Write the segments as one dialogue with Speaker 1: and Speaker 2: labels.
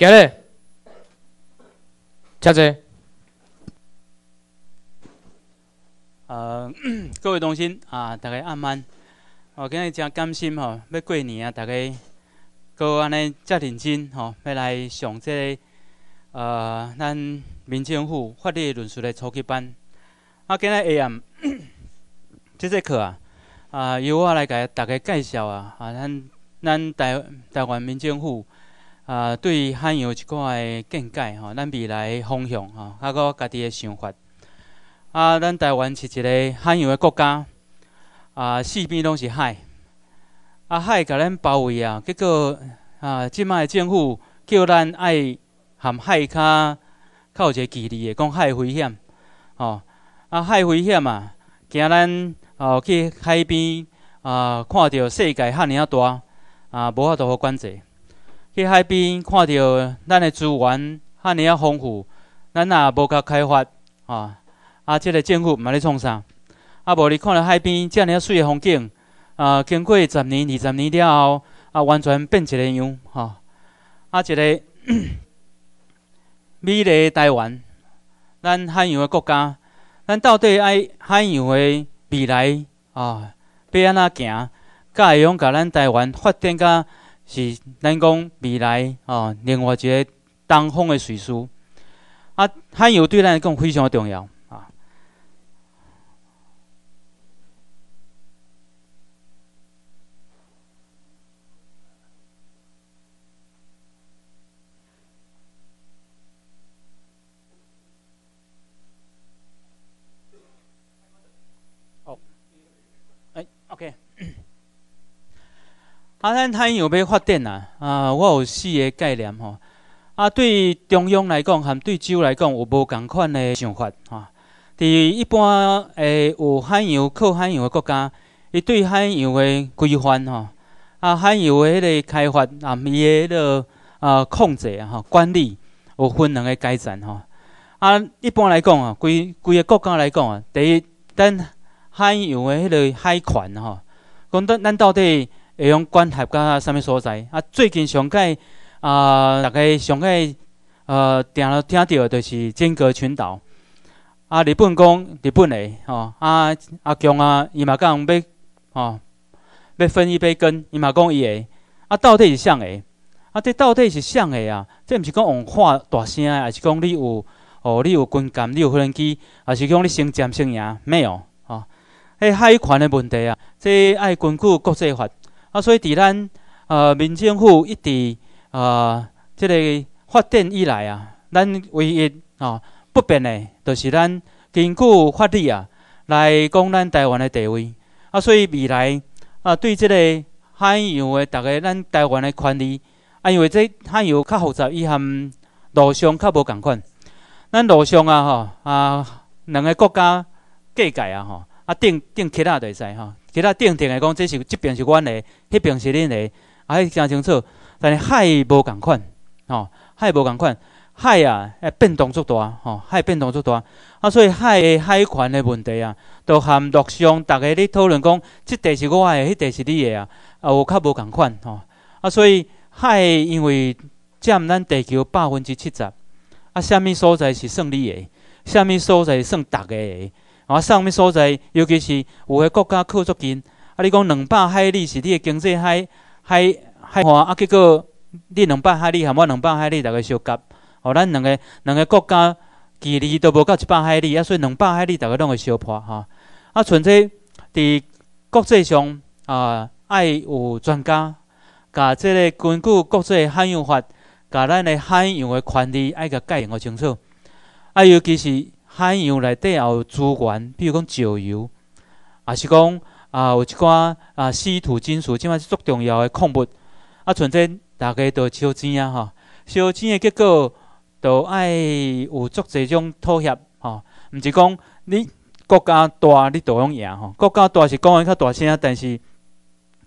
Speaker 1: 给嘞，嘉泽，呃，各位同学，啊，大家晚安。我今日真甘心吼，要过年啊，大家都安尼真认真吼，要来上这呃，咱民政府法律论述的初级班。我今日下暗，这节课啊，啊，由我来给大家介绍啊，啊，咱咱台台湾民政府。啊，对海洋一寡嘅见解吼，咱未来方向吼，啊个家己嘅想法。啊，咱台湾是一个海洋嘅国家，啊，四边拢是海，啊，海甲咱包围啊。结果啊，即摆政府叫咱爱含海较较有一个距离嘅，讲海危险，吼。啊，海危险嘛，惊咱哦去海边啊，看到世界赫尼啊大，啊，无法度好管制。去海边看到咱的资源，遐尔啊丰富，咱也无甲开发，啊，啊，这个政府毋唔咧创啥，啊，无你看到海边尔啊水的风景，啊，经过十年、二十年了后，啊，完全变一个样，哈，啊，一个 美丽的台湾，咱海洋的国家，咱到底爱海洋的未来，啊，要安怎行，才会用甲咱台湾发展甲？是咱讲未来哦，另外一个东风的水师啊，海洋对咱来讲非常重要。啊，咱海洋要发展啊，啊，我有四个概念吼。啊，对中央来讲，含对州来讲，有无共款的想法吼？伫一般诶有海洋靠海洋的国家，伊对海洋的规范吼，啊，海洋的迄个开发，啊，伊的迄个啊控制啊，吼管理有分两个阶段吼。啊，一般来讲啊，规规个国家来讲啊，第咱海洋的迄个海权吼，讲咱咱到底？会用关台，到啥物所在？啊，最近上届啊，大概上届呃，定常听到就是金阁群岛。啊，日本讲日本的哦，啊啊强啊，伊嘛讲要哦，要分一杯羹，伊嘛讲伊的啊，到底是啥的？啊，这到底是啥的啊？这毋是讲用话大声，还是讲你有哦，你有军舰，你有飞机，还是讲你先战先赢？没有吼迄海权的问题啊，这要根据国际法。啊，所以伫咱呃，民政府一直呃，即个发展以来啊，咱唯一吼不变的，就是咱根据法律啊，来讲咱台湾的地位。啊，所以未来啊，对即个海洋的逐个咱台湾的权利，啊，因为即海洋较复杂，伊含路上较无共款。咱路上啊，吼啊，两个国家界界啊，吼啊，定定起来他会使，吼。其他定定的讲，这是这边是阮的，迄边是恁的，啊，真清楚。但是海无共款，吼，海无共款，海啊，变动足大，吼，海变动足大。啊，所以海的海权的问题啊，都含陆上，逐个咧讨论讲，即地是我的，迄地是你的啊，啊，有较无共款，吼。啊，所以海因为占咱地球百分之七十，啊，下物所在是算你的，下物所在算逐个的。啊，上面所在，尤其是有的国家靠足近，啊，你讲两百海里是你的经济海海海岸，啊，结果你两百海里和我两百海里大个相隔，哦，咱两个两个国家距离都无到一百海里，啊，所以两百海里大个都会相破哈。啊，存在伫国际上啊，爱有专家，甲即个根据国际海洋法，甲咱的海洋的权利爱甲界定互清楚，啊，尤其是。海洋内底也有资源，比如讲石油，也是讲啊，有一寡啊稀土金属，即款是足重要的矿物。啊，纯真大家都烧钱啊，吼烧钱的结果都爱有足侪种妥协，吼。毋是讲你国家大，你就红赢，吼。国家大是讲的较大声，但是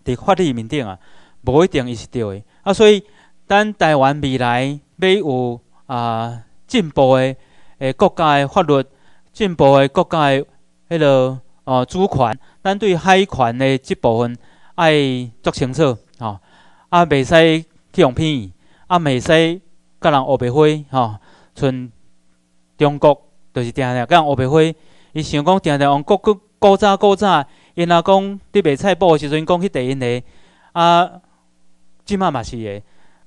Speaker 1: 伫法律面顶啊，无一定伊是着的啊，所以等台湾未来要有啊进步的。诶，国家诶法律，进步诶国家诶迄落哦主权，咱对海权诶即部分爱作清楚吼，啊袂使去用骗，啊袂使甲人学白花吼，像中国就是定定甲人学白花，伊想讲定定用国国古早古早，因若讲伫卖菜脯诶时阵讲去第一个，啊，即满嘛是诶，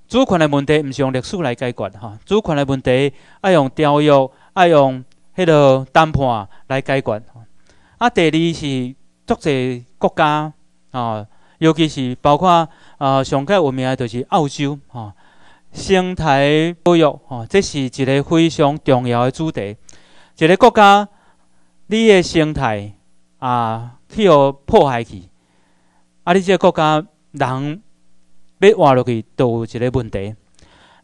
Speaker 1: 主权诶问题毋是用历史来解决哈，主权诶问题要用条约。爱用迄个谈判来解决。啊，第二是足者国家啊，尤其是包括啊，上届有名的就是澳洲啊，生态保育啊，这是一个非常重要的主题。一个国家，你的生态啊，去互破坏去，啊，你即个国家人，要活落去都有一个问题。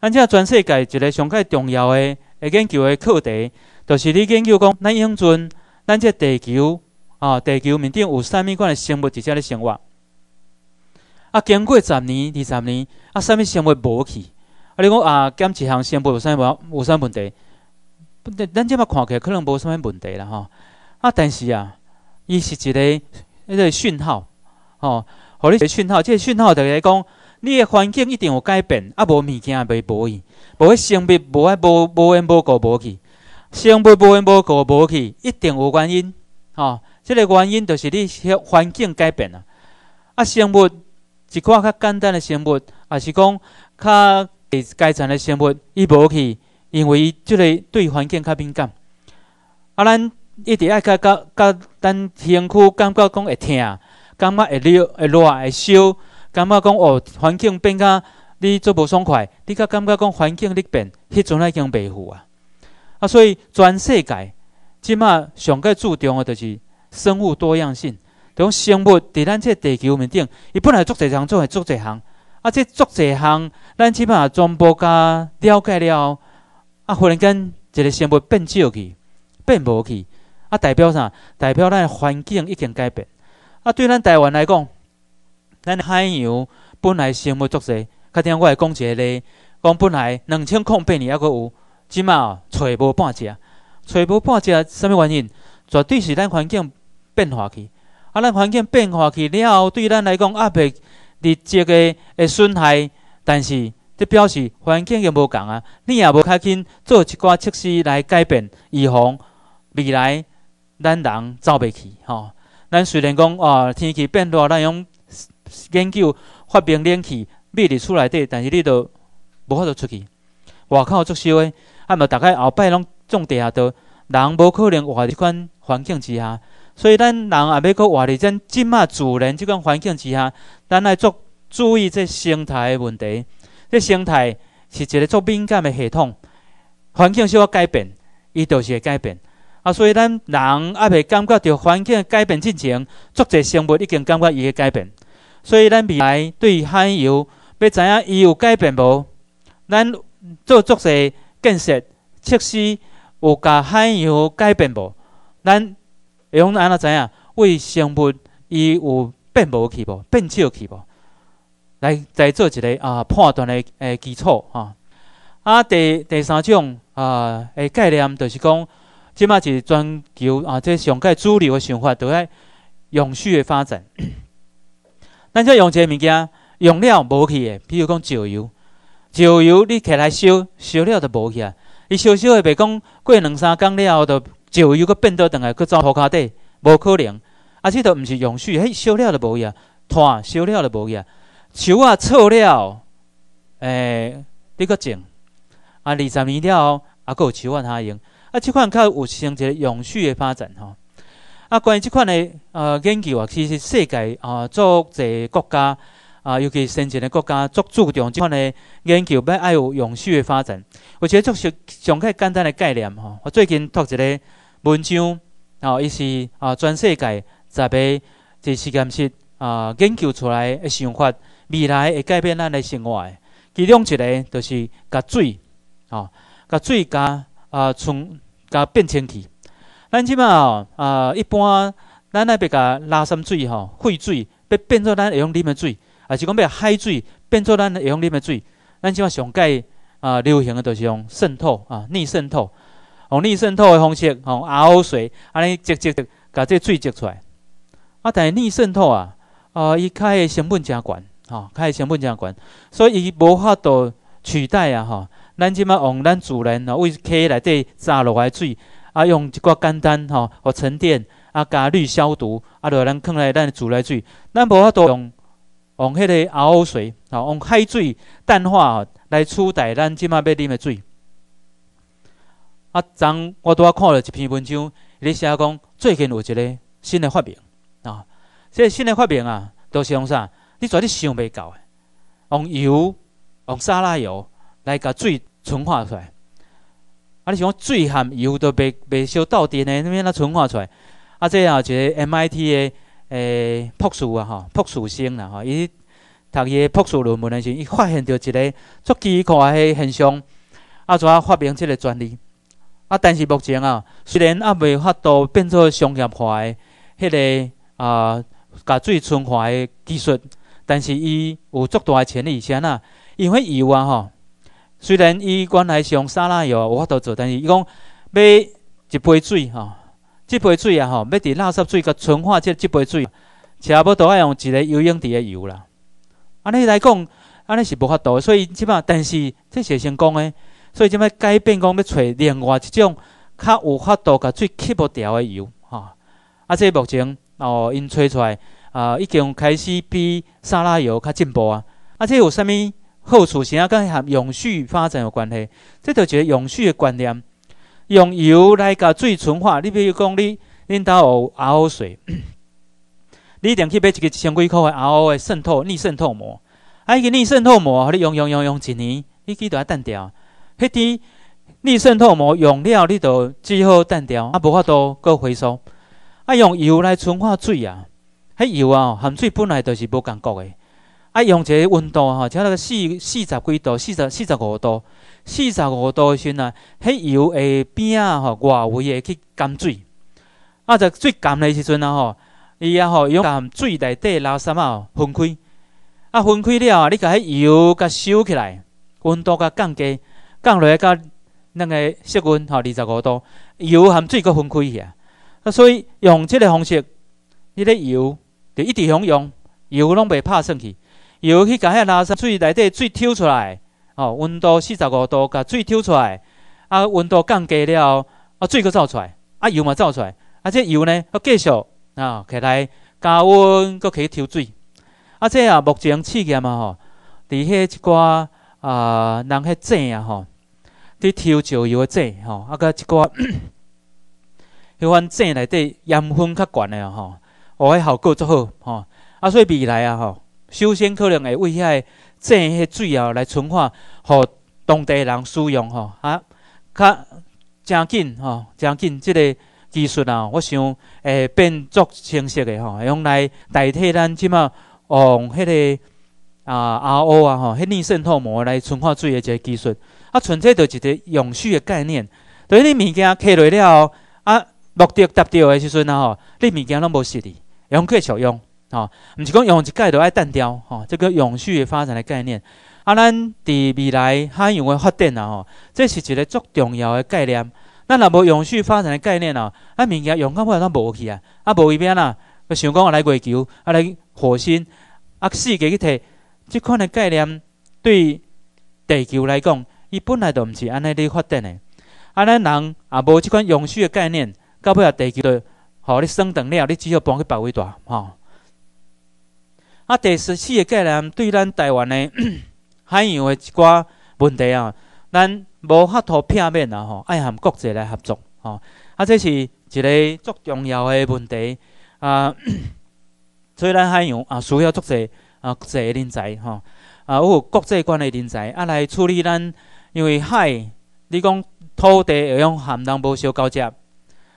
Speaker 1: 咱且全世界一个上较重要的。研究的课题，就是你研究讲，咱永存咱这地球，啊，地球面顶有啥物款的生物在咧生活？啊，经过十年、二十年，啊，啥物生物无去？啊，你讲啊，减一项生物有啥物，无啥问题。咱即马看起来可能无啥物问题啦，吼，啊，但是啊，伊是一个一个讯号，吼，互你一个讯号？即讯号就来讲。你的环境一定有改变，啊无物件也袂无去，无生物无爱无无缘无故无去，生物无缘无故无去一定有原因，吼，这个原因就是你环境改变啊。啊生物一寡较简单的生物，也是讲较该善的生物，伊无去，因为伊即个对环境较敏感。啊咱一直爱较较较等身躯感觉讲会疼，感觉会热、会热、会烧。感觉讲哦，环境变甲你做无爽快，你甲感觉讲环境咧变，迄阵已经袂赴啊，啊，所以全世界即马上个注重个就是生物多样性，种生物伫咱这地球面顶，伊本来足一项，做系足一项。啊，即足一项，咱即码全部甲了解了，啊，忽然间一个生物变少去，变无去，啊，代表啥？代表咱的环境已经改变，啊，对咱台湾来讲。咱海洋本来生物足济，较听我来讲一个咧，讲本来两千零八年还阁有，即嘛找无半只，找无半只，啥物原因？绝对是咱环境变化去，啊，咱环境变化去了后，对咱来讲啊，被日接个损害，但是，这表示环境的无共啊，你也无较紧做一寡措施来改变预防，未来咱人走袂去，吼，咱虽然讲啊，天气变大，咱用。研究、发明、冷气，秘伫厝内底，但是你都无法度出去。外口作秀诶，啊嘛，大概后摆拢种地下多，人无可能活伫即款环境之下。所以咱人也要搁活伫种即马自然即款环境之下，咱来做注意即生态问题。即生态是一个作敏感的系统，环境稍改变，伊就是会改变啊。所以咱人也未感觉到环境改变进程，足济生物已经感觉伊会改变。所以，咱未来对海洋要知影，伊有改变无？咱做足势建设、测试，有甲海洋改变无？咱会用安怎知影？为生物伊有变无？去无变少？去无？来再做一个啊判断的诶基础吼。啊，第第三种啊诶概念，就是讲，即嘛是全球啊，即上界主流的想法，都爱永续的发展。咱即用即个物件，用了无去的，比如讲石油，石油你起来烧，烧了就无去啊。伊烧烧的袂讲过两三工了后，就石油阁变倒倒来佫走涂骹底，无可能。啊，即都毋是永续，嘿，烧了就无去啊，炭烧了就无去啊，树啊臭了，诶，你阁种啊，二十年了，后，啊，阁有树啊，通用，啊，即款较有成一个永续的发展吼。啊，关于即款的呃，研究啊，其实世界啊，足济国家啊，尤其先进的国家，足注重即款的研究，要爱有永续的发展。我觉得，作上上较简单的概念吼，我最近读一个文章，哦，伊是啊，全世界十个即实验室啊研究出来的想法，未来会改变咱的生活的。其中一个就是甲水，哦，甲水加啊，从甲变清气。咱即吼，啊，一般咱那边甲拉圾水吼，废水，变变做咱会用啉的水，还是讲要海水，变做咱会用啉的水。咱即满上届啊，流行诶都是用渗透啊，逆渗透，用逆渗透诶方式，吼熬水，安尼直接即这水接出来。啊，但是逆渗透啊，啊，伊开诶成本诚悬吼开诶成本诚悬，所以伊无法度取代啊，吼。咱即满用咱自然人为客内底榨落来水。啊，用一寡简单吼，互沉淀，啊加氯消毒，啊，就咱看来咱自来水。咱无法度用用迄个熬 o 水，吼，用海水淡化吼来取代咱即马要啉的水。啊，昨我拄啊看了一篇文章，伫写讲最近有一个新的发明，啊，个新的发明啊，都是用啥？你绝你想袂到的，用油，用沙拉油来甲水纯化出来。啊！你想讲水含油都未未烧到底呢？那边那纯化出来，啊，这啊一个 MIT 诶，诶，博士啊，吼博士生啦，吼伊读伊博士论文的时候，伊发现到一个足奇怪外诶现象，啊，啊发明即个专利。啊，但是目前啊，虽然啊未发到变做商业化诶，迄个啊，甲水纯化诶技术，但是伊有足大潜力在呐，因为油啊，吼。虽然伊原来是用沙拉油有法度做，但是伊讲买一杯水吼，一杯水啊吼，要伫垃圾水甲纯化即即杯水，差不多爱用一个游泳池的油啦。安尼来讲，安尼是无法度。所以即摆，但是这是成功诶，所以即摆改变讲要找另外一种较有法度甲最吸不掉的油吼。啊，即目前哦，因吹出来啊已经开始比沙拉油较进步啊。啊，即有啥物？扣除先啊，跟永续发展有关系，这条就永续的观念。用油来甲水纯化，你比如讲你恁兜有 RO 水，你一定去买一个一千几块的 RO 的渗透逆渗透膜，啊，一个逆渗透膜，你用用用用一年，你记著要断掉，迄滴逆渗透膜用了，你著只好断掉，啊，无法度搁回收。啊，用油来纯化水啊，迄油啊，含水本来就是无共觉的。啊，用一个温度，吼，像那个四四十几度、四十四十五度、四十五度时阵啊，迄油会变啊，吼，外围会去减水。啊，在最减的时阵啊，吼，伊啊吼，用减水内底垃圾啊分开。啊，分开了啊，你迄油甲收起来，温度甲降低，降落来甲那个室温吼，二十五度，油和水个分开去啊。啊，所以用即个方式，你个油就一直享用，油拢袂拍算去。油去迄遐垃圾水，内底水抽出来，哦，温度四十五度，把水抽出来，啊，温度降低了，啊，水佫走出来，啊，油嘛走出来，啊，这油呢，佫继续啊，起来加温，佫摕去抽水。啊，这啊，目前试验嘛，吼，伫迄一寡啊，人迄井啊，吼，伫抽石油的井，吼，啊，个一寡，迄款井内底盐分较悬的吼，哦，效果足好，吼，啊，所以未来啊，吼。首先，可能会为遐正井遐水哦，来纯化，互当地人使用吼啊，较诚紧吼，诚紧即个技术啊，我想会变作清晰的吼，用来代替咱即码用迄个啊 RO 啊吼，迄逆渗透膜来纯化水的一个技术啊，纯粹就一个永续的概念。对你物件开落了后啊，目的达到的时阵啊吼，你物件拢无实力，用继续用。哦，毋是讲用一界就爱单掉，吼，这个永续发展的概念，啊，咱伫未来海洋诶发展啊，吼，这是一个足重要诶概念。咱若无永续发展的概念啊，啊，物件用到尾当无去啊，啊，无一边呐，想讲来月球，啊来火星，啊四个去摕，即款诶概念对地球来讲，伊本来都毋是安尼咧发展诶。啊，咱人也无即款永续诶概念，到尾啊，地球著好你生长了，你只好搬去百位大，吼。啊！第十四个概念对咱台湾的 海洋的一寡问题啊，咱无法度片面啊，吼，爱含国际来合作，吼。啊，这是一个足重要的问题啊。所以咱海洋啊，需要足侪啊，济人才吼，啊，有国际观的人才啊，来处理咱。因为海，你讲土地会用含量无小交接，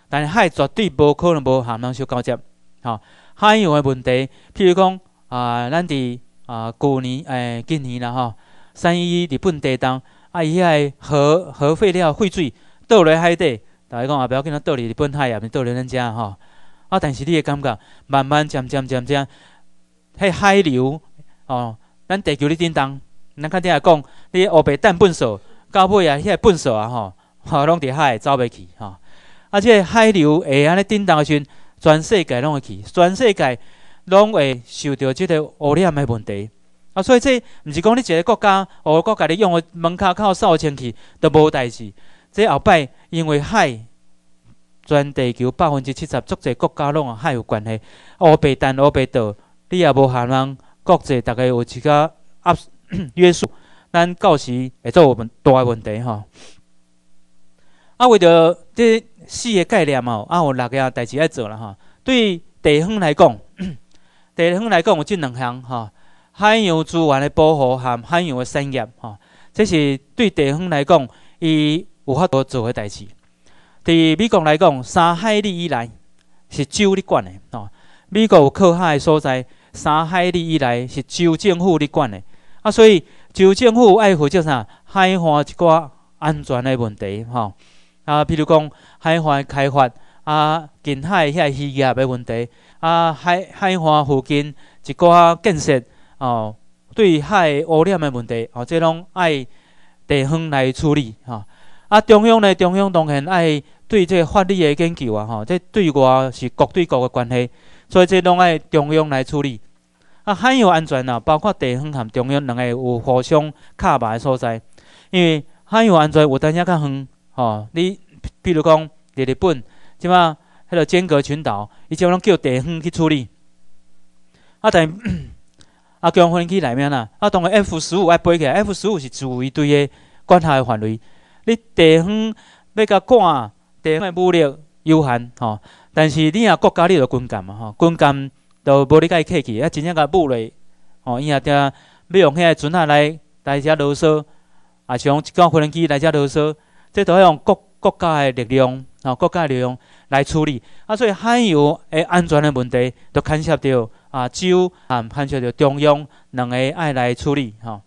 Speaker 1: 但是海绝对无可能无含量小交接，吼。海洋的问题，譬如讲。啊，咱伫啊，旧年诶，今年啦，吼，三一日本地震，啊，伊遐核核废料废水倒落海底，逐个讲啊，不要紧，啊，倒伫日本海啊，唔倒落咱遮吼。啊，但是你会感觉，慢慢渐渐渐渐，迄海流哦，咱地球咧震荡，咱较定下讲，你乌白蛋粪扫，到尾啊，迄个粪扫啊，吼，吼拢伫海走袂去吼。啊，即个海流会安尼震荡诶时阵，全世界拢会去，全世界。拢会受到即个污染的问题啊，所以即毋是讲你一个国家，哦，国家你用个门卡靠扫清气，都无代志。即后摆因为海，全地球百分之七十，足侪国家拢啊海有关系。乌白等乌白岛，你也无限能国际逐个有一个压约束。咱到时会做有大个问题吼。啊，为着即四个概念吼，啊，有六个代志要做啦吼。对地方来讲，地方来讲，有即两项吼，海洋资源的保护和海洋的产业吼，这是对地方来讲，伊有法度做的代志。伫美国来讲，三海里以内是州你管的吼，美国有靠海的所在，三海里以内是州政府你管的啊。所以州政府爱护责啥？海岸一寡安全的问题吼。啊，比如讲海岸开发啊，近海遐渔业的问题。啊，海海岸附近一寡建设哦，对海污染的问题哦，这拢爱地方来处理哈。啊，中央呢，中央当然爱对这法律的研究啊，哈，这对外是国对国的关系，所以这拢爱中央来处理。啊，海洋安全啊，包括地方和中央两个有互相卡牌的所在，因为海洋安全有单只较远，哦，你比如讲，日日本，即嘛。了，间隔群岛，伊就拢叫地方去处理。啊，但 啊，军分机内面啦。啊，同个 F 十五爱飞起来。F 十五是自卫队个管辖个范围。你地方要甲管，地方的物力有限吼。但是你啊，国家你着军舰嘛吼，军舰都无你伊客气，啊，真正甲武力吼，伊若定要用迄个船啊来，来遮啰嗦啊，像一架飞机来，遮家啰嗦，这都用国国家的力量，吼，国家力量。来处理啊，所以海洋的安全的问题都牵涉到啊，州啊牵涉到中央两个爱来处理吼、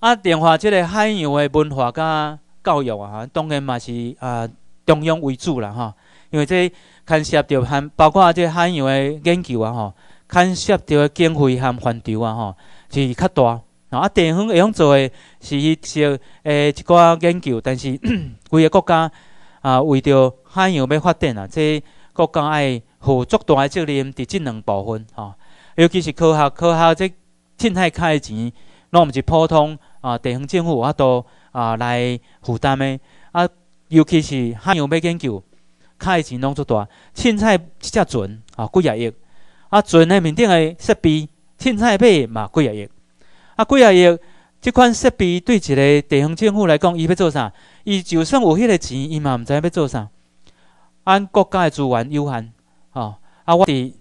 Speaker 1: 啊，电话即个海洋的文化甲教育啊，当然嘛是啊中央为主啦吼，因为这牵涉到含包括即海洋的研究啊，吼，牵涉到经费含范畴啊，吼，是较大。啊，地方会用做的是是诶一寡研究，但是 规个国家。啊，为着海洋要发展啊，这国家爱负足大的责任，伫即两部分吼，尤其是科学，科学这凊彩开的钱，拢毋是普通啊，地方政府啊都啊来负担的啊。尤其是海洋要研究，开的钱拢做大，凊彩一只船啊，几啊亿啊，船的面顶的设备，凊彩买嘛，几啊亿啊，几啊亿。这款设备对一个地方政府来讲，伊要做啥？伊就算有迄个钱，伊嘛毋知要做啥。按国家的资源有限，吼，啊，我伫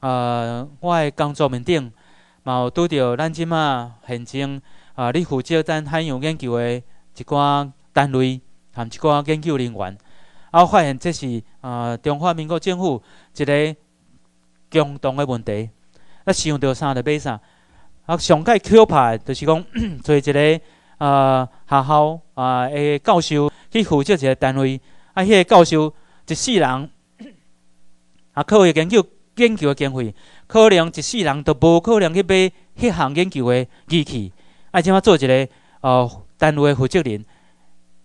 Speaker 1: 呃，我的工作面顶，嘛有拄着咱即嘛现今啊，伫负责咱海洋研究的一寡单位，含一寡研究人员，啊，我发现这是呃中华民国政府一个共同的问题，啊，想着啥就买啥。啊，上届 Q 派就是讲 做一个啊，学校啊，诶，教授去负责一个单位啊。迄、个教授一世人啊，可以研究研究经费，可能一世人都无可能去买迄项研究的仪器。啊，怎啊做一个呃单位负责人？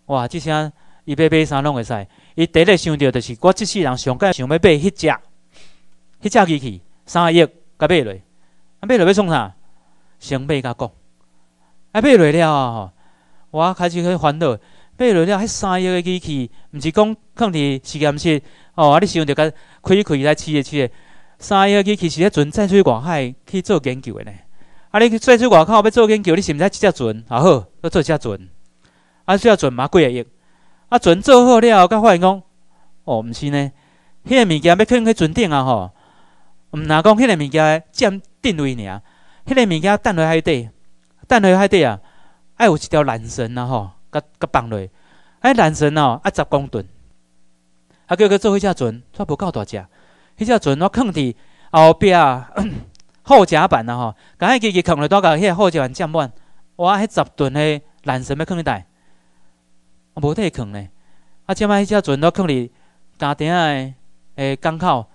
Speaker 1: 哇，即声伊买买啥拢会使。伊第一个想到就是我一世人上届想要买迄只迄只机器，三亿甲买落，啊，买落要创啥？先买甲讲，啊，买落了啊！我开始去烦恼。买落了，迄三亿个机器，毋是讲抗伫实验室哦。啊，你想着甲开开来试一试三亿个机器是迄船载出去外海去做研究的呢？啊，你载出去外口要做研究，你是毋是即只船？啊好，要一只船，啊，只只船嘛几个亿，啊，船做好了，后，甲发现讲，哦，毋是呢，迄个物件要放去船顶啊！吼，毋若讲迄个物件占定位呢？迄个物件沉落海底，沉落海底啊！啊有一条缆绳啊，吼，甲甲放落。哎，缆绳哦，啊，十公吨，啊，叫佮做迄只船，煞无够大只。迄只船我放伫后壁 后甲板啊，吼，佮伊起起放落，甲迄个后甲板占满。我迄十吨的缆绳要放啊无得放咧，啊，即摆迄只船我放伫家顶的诶港口，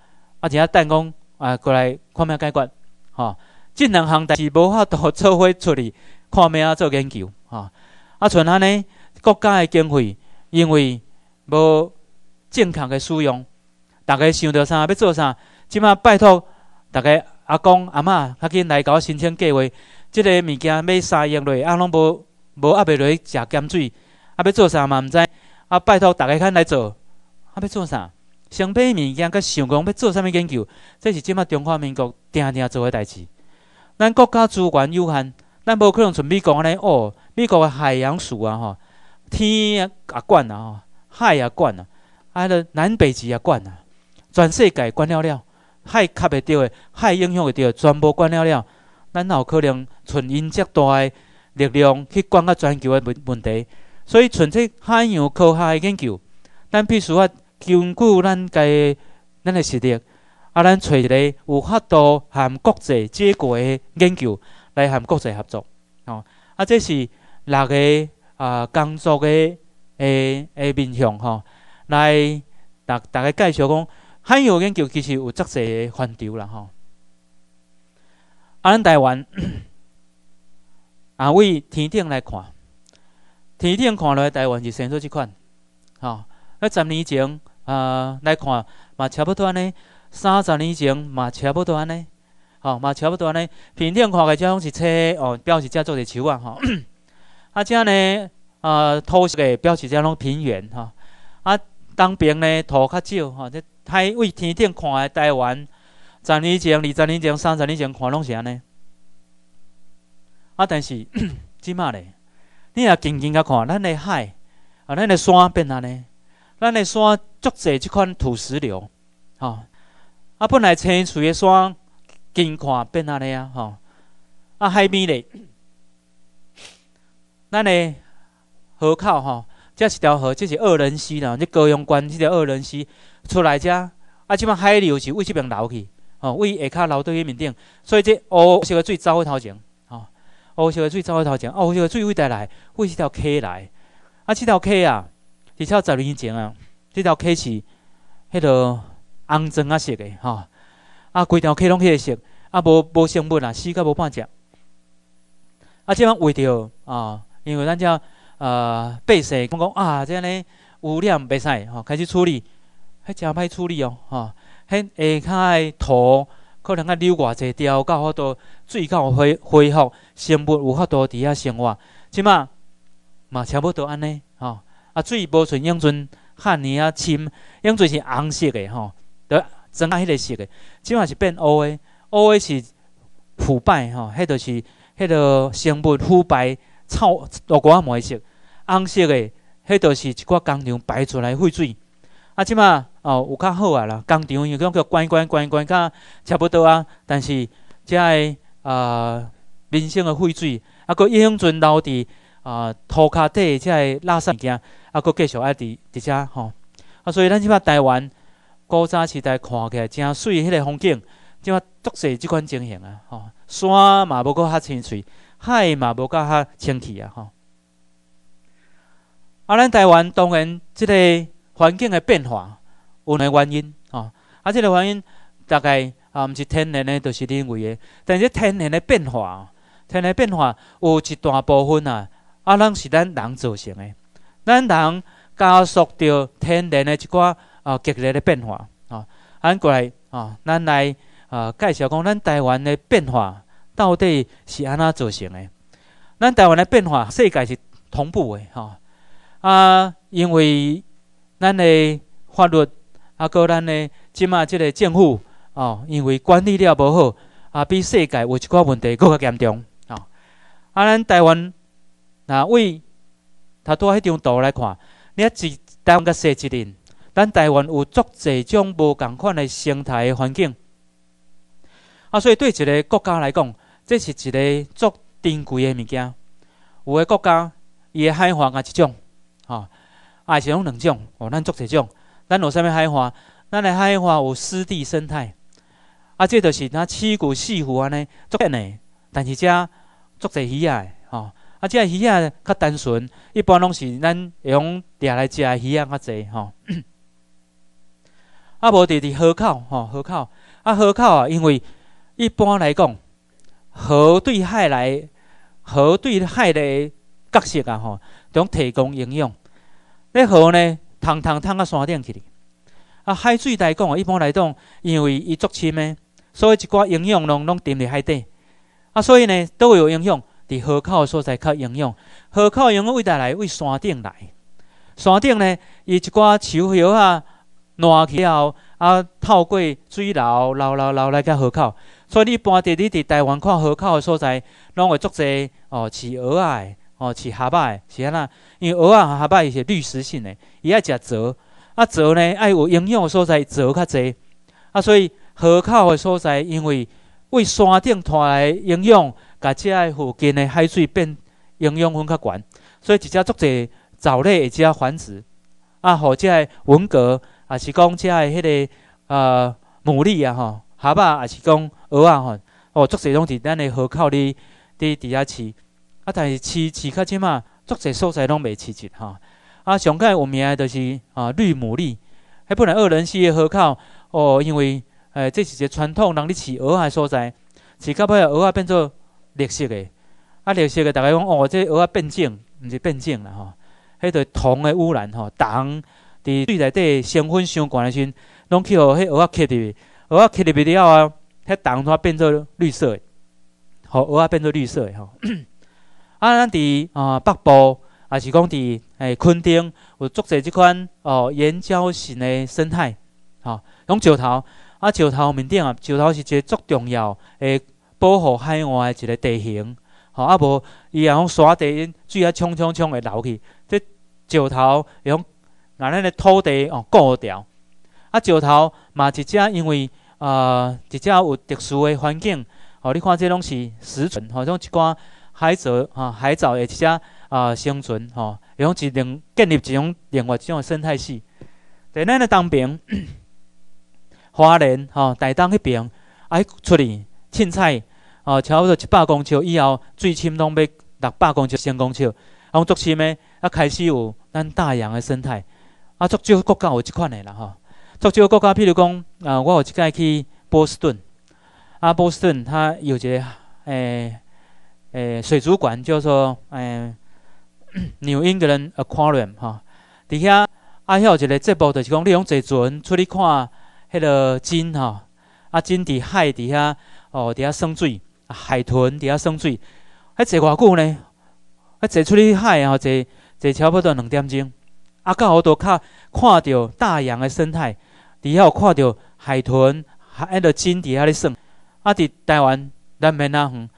Speaker 1: 啊，一下弹弓啊过来看觅解决，吼。进两项代志无法度做伙出去 看命做研究啊！啊，像安尼国家的经费，因为无正确的使用，大家想到啥要做啥，即马拜托大家阿公阿妈，较紧来搞申请计划。即个物件买三亿去啊拢无无压袂落，去食咸水啊！要做啥嘛？毋知啊！拜托大家看来做啊！要做啥？想买物件，佮想讲要做啥物研究，这是即马中华民国定定做诶代志。咱国家资源有限，咱无可能像美国安尼哦。美国的海洋属啊，吼，天也管啊，吼，海也管啊，迄个南北极也管啊，全世界管了了。海吸袂到的，海影响的到，全部管了了。咱哪有可能存因遮大的力量去管啊全球的问问题？所以，纯粹海洋科学研究，咱必须啊根据咱的咱的实力。啊！咱找一个有法度和国际接轨的研究，来和国际合作。吼！啊，这是六个啊，工作的诶诶面向吼，来大大个介绍讲，海洋研究其实有足的范畴啦。吼！啊，咱台湾啊，为天顶来看，天顶看落来台湾是先做即款。吼！迄十年前啊，来看嘛，差不多安尼。三十年前嘛，差不多安尼，吼嘛，差不多安尼。平顶看个，遮拢是树哦，表示遮做只树啊，吼。啊，遮呢，呃，土色个表示遮拢平原吼。啊，东边呢土较少吼，这海为天顶看个台湾，十年前、二十年前、三十年前看拢是安尼。啊，但是 即嘛咧，你也静静甲看，咱个海啊，咱个山变安尼，咱个山足济即款土石流，吼。啊，本来青水的山，近看变安尼啊，吼！啊，海边的，咱呢河口吼，这是条河，即是二仁溪啦，这高阳关即条二仁溪出来遮，啊，即摆海流是为即爿流去？哦，为下骹流到伊面顶，所以即乌色的水走去头前，哦，乌色的水走去头前，哦，乌小个水为倒来，为即条溪来，啊，即条溪啊，至少十年前啊，即条溪是迄个。红砖啊色的吼啊规条溪拢迄个色，啊无无生物啊，死个无半只。啊，即摆为着啊，因为咱只呃白色，讲讲啊，即呢污染袂使吼，开始处理，迄诚歹处理哦，吼，迄下骹的土，可能啊流外济条，到好多水，有恢恢复，生物有法度伫遐生活，即摆嘛差不多安尼，吼，啊水无存永存，旱尼啊深，永存是红色嘅，吼。真爱迄个色的，即嘛是变乌的，乌的是腐败吼，迄就是迄个生物腐败臭，落寡无色，红色的迄就是一寡工厂排出嚟废水。啊，即嘛哦有较好啊啦，工厂有种叫关关关关，甲差不多啊。但是即诶啊，民生的废水，啊，佮永存留伫。啊，涂骹底即个垃圾物件，啊，佫继续爱伫伫遮吼。啊，所以咱即嘛台湾。高山时代看起来真水，迄个风景，就啊，足写即款情形啊！吼，山嘛无够较清翠，海嘛无够较清气啊！吼，啊，咱台湾当然即个环境的变化，有哪原因吼、啊？即、个原因大概啊，毋是天然的，著是因为的。但是天然的变化，天然的变化有一大部分啊，啊，咱是咱人造成的。咱人加速着天然的即寡。啊，剧烈的变化啊！俺过来啊，咱来啊，介绍讲咱台湾的变化到底是安怎造成的。咱台湾的变化，世界是同步的哈啊，因为咱的法律啊，个咱的即嘛即个政府啊，因为管理了无好啊，比世界有一寡问题搁较严重啊！啊，咱台湾哪位他拖迄张图来看，你一记单个设一的。咱台湾有足侪种无共款的生态环境，啊，所以对一个国家来讲，这是一个足珍贵的物件。有的国家伊的海花啊一种，吼，啊是种两种，哦，咱足侪种，咱有啥物海花？咱的海花有湿地生态，啊，即著是咱七谷四湖安尼足变的，但是遮足侪鱼啊，吼，啊即鱼啊较单纯，一般拢是咱会用掠来食的鱼啊较侪，吼。啊，无就伫河口，吼河口。啊，河口啊，因为一般来讲，河对海来，河对海的角色啊，吼，种提供营养。咧河呢，通通通啊，山顶去哩。啊，海水来讲啊，一般来讲，因为伊足深的，所以一寡营养拢拢沉伫海底。啊，所以呢，都有营养，伫河口所在较营养。河口营养为带来为山顶来。山顶呢，伊一寡树叶啊。烂去后，啊，透过水流流流流来个河口，所以你搬地，你伫台湾看河口的所在，拢会做侪哦，饲鹅啊，哦，饲虾米，是安呐，因为鹅啊、虾伊是滤食性的，伊爱食藻，啊，藻呢爱有营养的所在，藻较侪啊，所以河口的所在，因为为山顶拖来营养，甲遮个附近的海水变营养分较悬，所以一只足侪藻类会遮繁殖啊，或者文蛤。也是讲，遮个迄个，呃，牡蛎啊，吼，蛤蟆也是讲，蚵仔吼，哦，做侪拢伫咱的河口咧，伫伫遐饲。啊，但是饲饲较即嘛，做侪所在拢袂饲得吼。啊，上届有名的就是啊，绿牡蛎，迄本来二伦四的河口，哦，因为，呃，这是一个传统，人伫饲蚵的所在，饲到尾蚵仔变做绿色的，啊，绿色的，大家讲，哦，这蚵仔变种，毋是变种啦，吼，迄个铜的污染，吼，铜。伫水内底，生粉伤悬勒时，拢去互迄蚵仔入去，蚵仔吸入去了啊！迄虫土变做绿色，好蚵仔变做绿色吼。啊，咱伫啊北部，也是讲伫诶垦丁，有足侪即款哦岩礁型诶生态，吼，红石头啊，石头面顶啊，石头是一个足重要诶保护海岸的一个地形，吼。啊，无伊啊用沙地水啊冲冲冲会流去，即石头用。啊，咱的土地哦，固掉啊，石头嘛，一只因为呃，一只有特殊的环境哦。你看，这拢是石存，好像一寡海蜇啊、海藻的一只啊生存吼，然后是另建立一种另外一种生态系。在咱的东边，花莲吼台东迄边，哎，出去凊彩哦，差不多一百公尺以后，最深拢要六百公尺、千公尺，工足深呢，啊，开始有咱大洋的生态。啊，足州国家有即款的啦哈。作州国家，譬如讲啊，我有一次去波士顿，啊，波士顿它有一个诶诶水族馆，叫做诶 n g 人 Aquarium 哈。底下啊，遐有一个节目，就是讲，你用坐船出去看迄个鲸哈，啊，鲸伫海底下哦，底下生水，海豚底下生水，还坐偌久呢？啊，坐出去海，然后坐坐差不多两点钟。啊！到好多看，看到大洋的生态，底下有看到海豚，还安着鲸伫遐咧耍。啊！伫台湾南面远，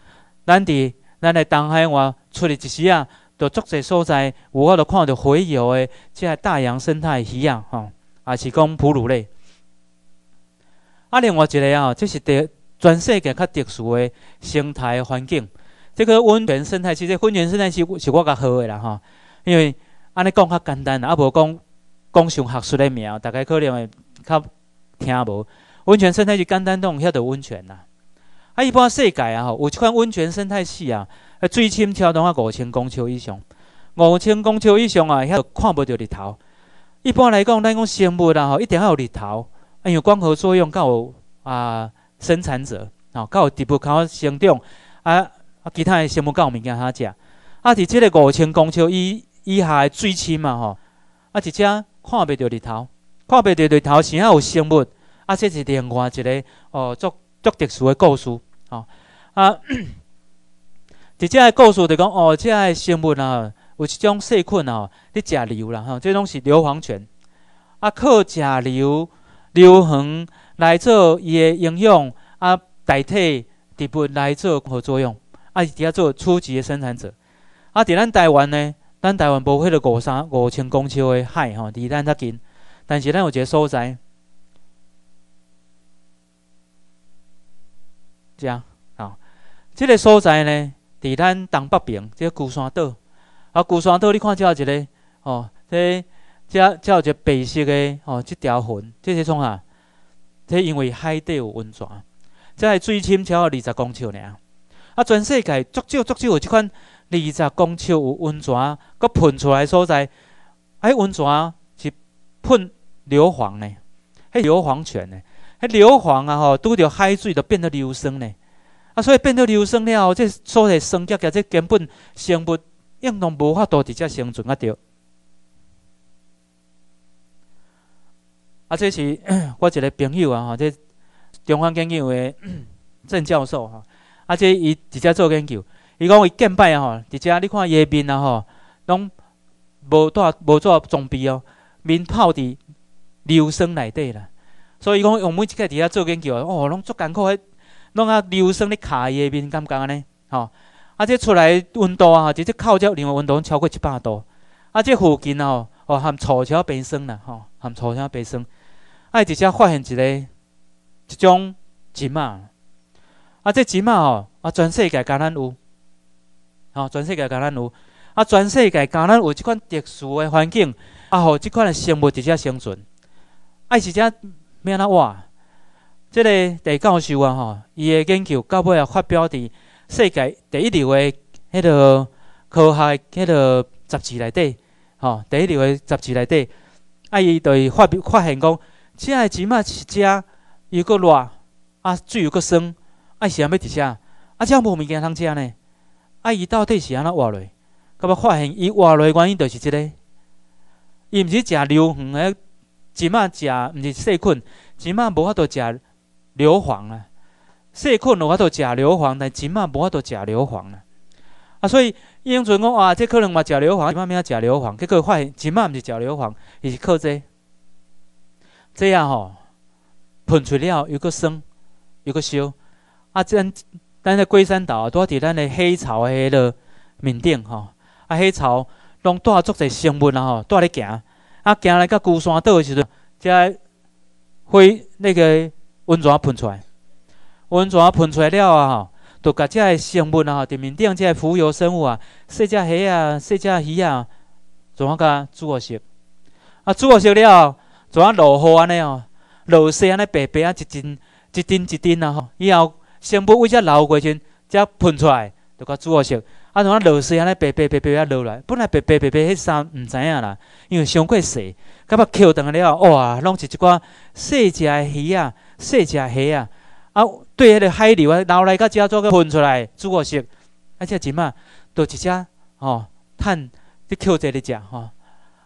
Speaker 1: 咱伫咱的东海外出了一时啊，都足侪所在有法度看到洄游的，即个大洋生态鱼啊，吼，也是讲哺乳类。啊，另外一个啊，这是伫全世界较特殊的生态环境。这个温泉生态，其实温泉生态是是我较好诶啦，吼，因为。安尼讲较简单啦，啊无讲讲上学术的名，大概可能会较听无。温泉生态就简单，种遐着温泉啦、啊，一般世界啊吼，有款温泉生态系啊，啊，最深超拢啊五千公尺以上，五千公尺以上啊遐着看无着日头。一般来讲，咱讲生物啦吼，一定有日头，桃，因有光合作用有啊生产者吼、啊植物较好生长啊啊其他诶生物有物件通食。啊，伫即个五千公尺伊。以下的水深嘛吼，啊，而且看袂到日头，看袂到日头，啥有生物啊？这是另外一个哦，足足特殊的故事哦啊。直接个故事就讲哦，即个生物啊，有一种细菌啊，伫食硫啦，吼，这拢是硫磺泉啊，靠食硫硫磺来做伊个营养啊，代替植物来做副作用啊，是直接做初级生产者啊。伫咱台湾呢。咱台湾无迄个五三五千公尺的海吼，离咱较近。但是咱有一个所在，对啊，啊，这个所在呢，伫咱东北边，即个孤山岛。啊，孤山岛，你看，只有一个，哦，这这这有一个白色诶哦，即条云，这是创啥？这因为海底有温泉，即个水深只有二十公尺尔。啊，全世界足少足少有即款。二十公尺有温泉，佮喷出来所在，哎，温泉是喷硫磺呢，迄硫磺泉呢，迄硫磺啊吼，拄着海水就变得硫酸呢，啊，所以变得硫酸了，这所在生结结，这根本生物应当无法度直接生存啊！着。啊，这是我一个朋友啊，哈，这中央研究的郑教授哈，啊，这伊直接做研究。伊讲伊见摆吼，直接你看诶面啊吼，拢无带无做装备哦，面泡伫硫酸内底啦。所以讲用每一块伫遐做研究，哦，拢足艰苦，拢啊硫酸咧卡诶面，感觉安尼吼？啊，这出来温度啊，直接靠焦另外温度超过一百度。啊，这附近哦，含醋碱变酸啦，吼，含醋碱变啊，伊直接发现一个一种植物。啊，这植物吼，啊，全世界敢咱有。吼，全世界甲咱有，啊，全世界甲咱有即款特殊的环境，啊，互即款的生物直接生存。爱是只咩怎哇，这个第教授啊，吼，伊的研究到尾也发表伫世界第一流的迄个科学迄个杂志内底，吼，第一流的杂志内底。啊，伊就发表发现讲，即个只嘛是只又个热，啊，水又个酸，啊，想要伫遮啊，怎无物件通人呢？啊，伊到底是安怎活落，甲末发现伊活落原因就是即个，伊毋是食硫磺，诶，即摆食毋是细菌，即摆无法度食硫磺啊。细菌有法度食硫磺，但即摆无法度食硫磺啊。啊，所以伊以前讲哇，这可能嘛食硫磺，即麦咩啊食硫磺，结果发现即摆毋是食硫磺，伊是靠这，这样吼，喷出了又阁酸，又阁烧，啊样。咱个龟山岛啊，伫咱的黑潮迄个面顶吼，啊黑潮拢带足济生物啊吼，带伫行，啊行来到孤山岛的时阵，才会那个温泉喷出来，温泉喷出来了啊吼，都甲遮嘅生物啊吼，伫面顶才浮游生物啊，细只虾啊，细只鱼啊，怎啊甲煮熟啊煮熟了，怎啊落雨安尼哦，落雪安尼白白啊一丁一丁一丁啊吼，以后。先不为只流过去，只喷出来，就个煮熬食。啊，像啊，老水安尼白白白白啊落来，本来白白白白迄三毋知影啦，因为伤过细，甲末钓来了哇，拢是一寡细只鱼啊，细只虾啊，啊，对迄个海流啊，流来个叫做喷出来煮熬食。啊，且只嘛，都一只吼，碳你扣一个食吼，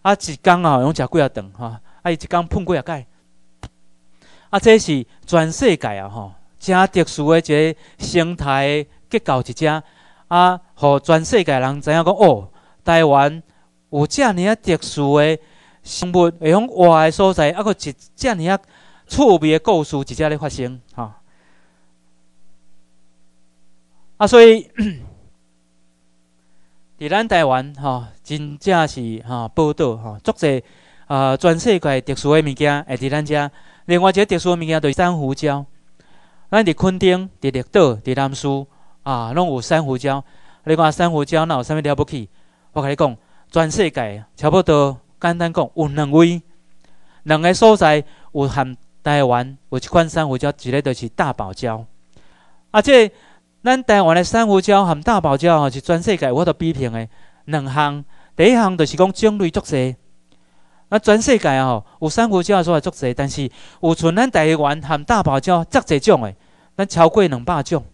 Speaker 1: 啊，一工啊，拢食几啊顿吼，啊，一工喷几啊摆。啊，这是全世界啊哈。正特殊的一个生态结构，一只啊，互全世界人知影讲哦，台湾有遮尔啊特殊的生物，会用活的所在，啊，佮一遮尔啊味的故事，一只咧发生吼、啊，所以伫 咱台湾吼，真正是吼报道吼，作者啊，全世界特殊的物件，会伫咱遮另外一个特殊的物件，就是珊瑚礁。咱伫昆汀、伫绿岛、伫南苏啊，拢有珊瑚礁。你看珊瑚礁，哪有啥物了不起？我甲你讲，全世界差不多。简单讲，有两位两个所在有含台湾，有一款珊瑚礁，一个就是大堡礁。啊，即咱台湾的珊瑚礁含大堡礁吼，是全世界我都比评的两项。第一项就是讲种类足侪。啊，全世界哦，有珊瑚礁做啊足侪，但是有存咱台湾含大堡礁足侪种诶。咱超过两百种，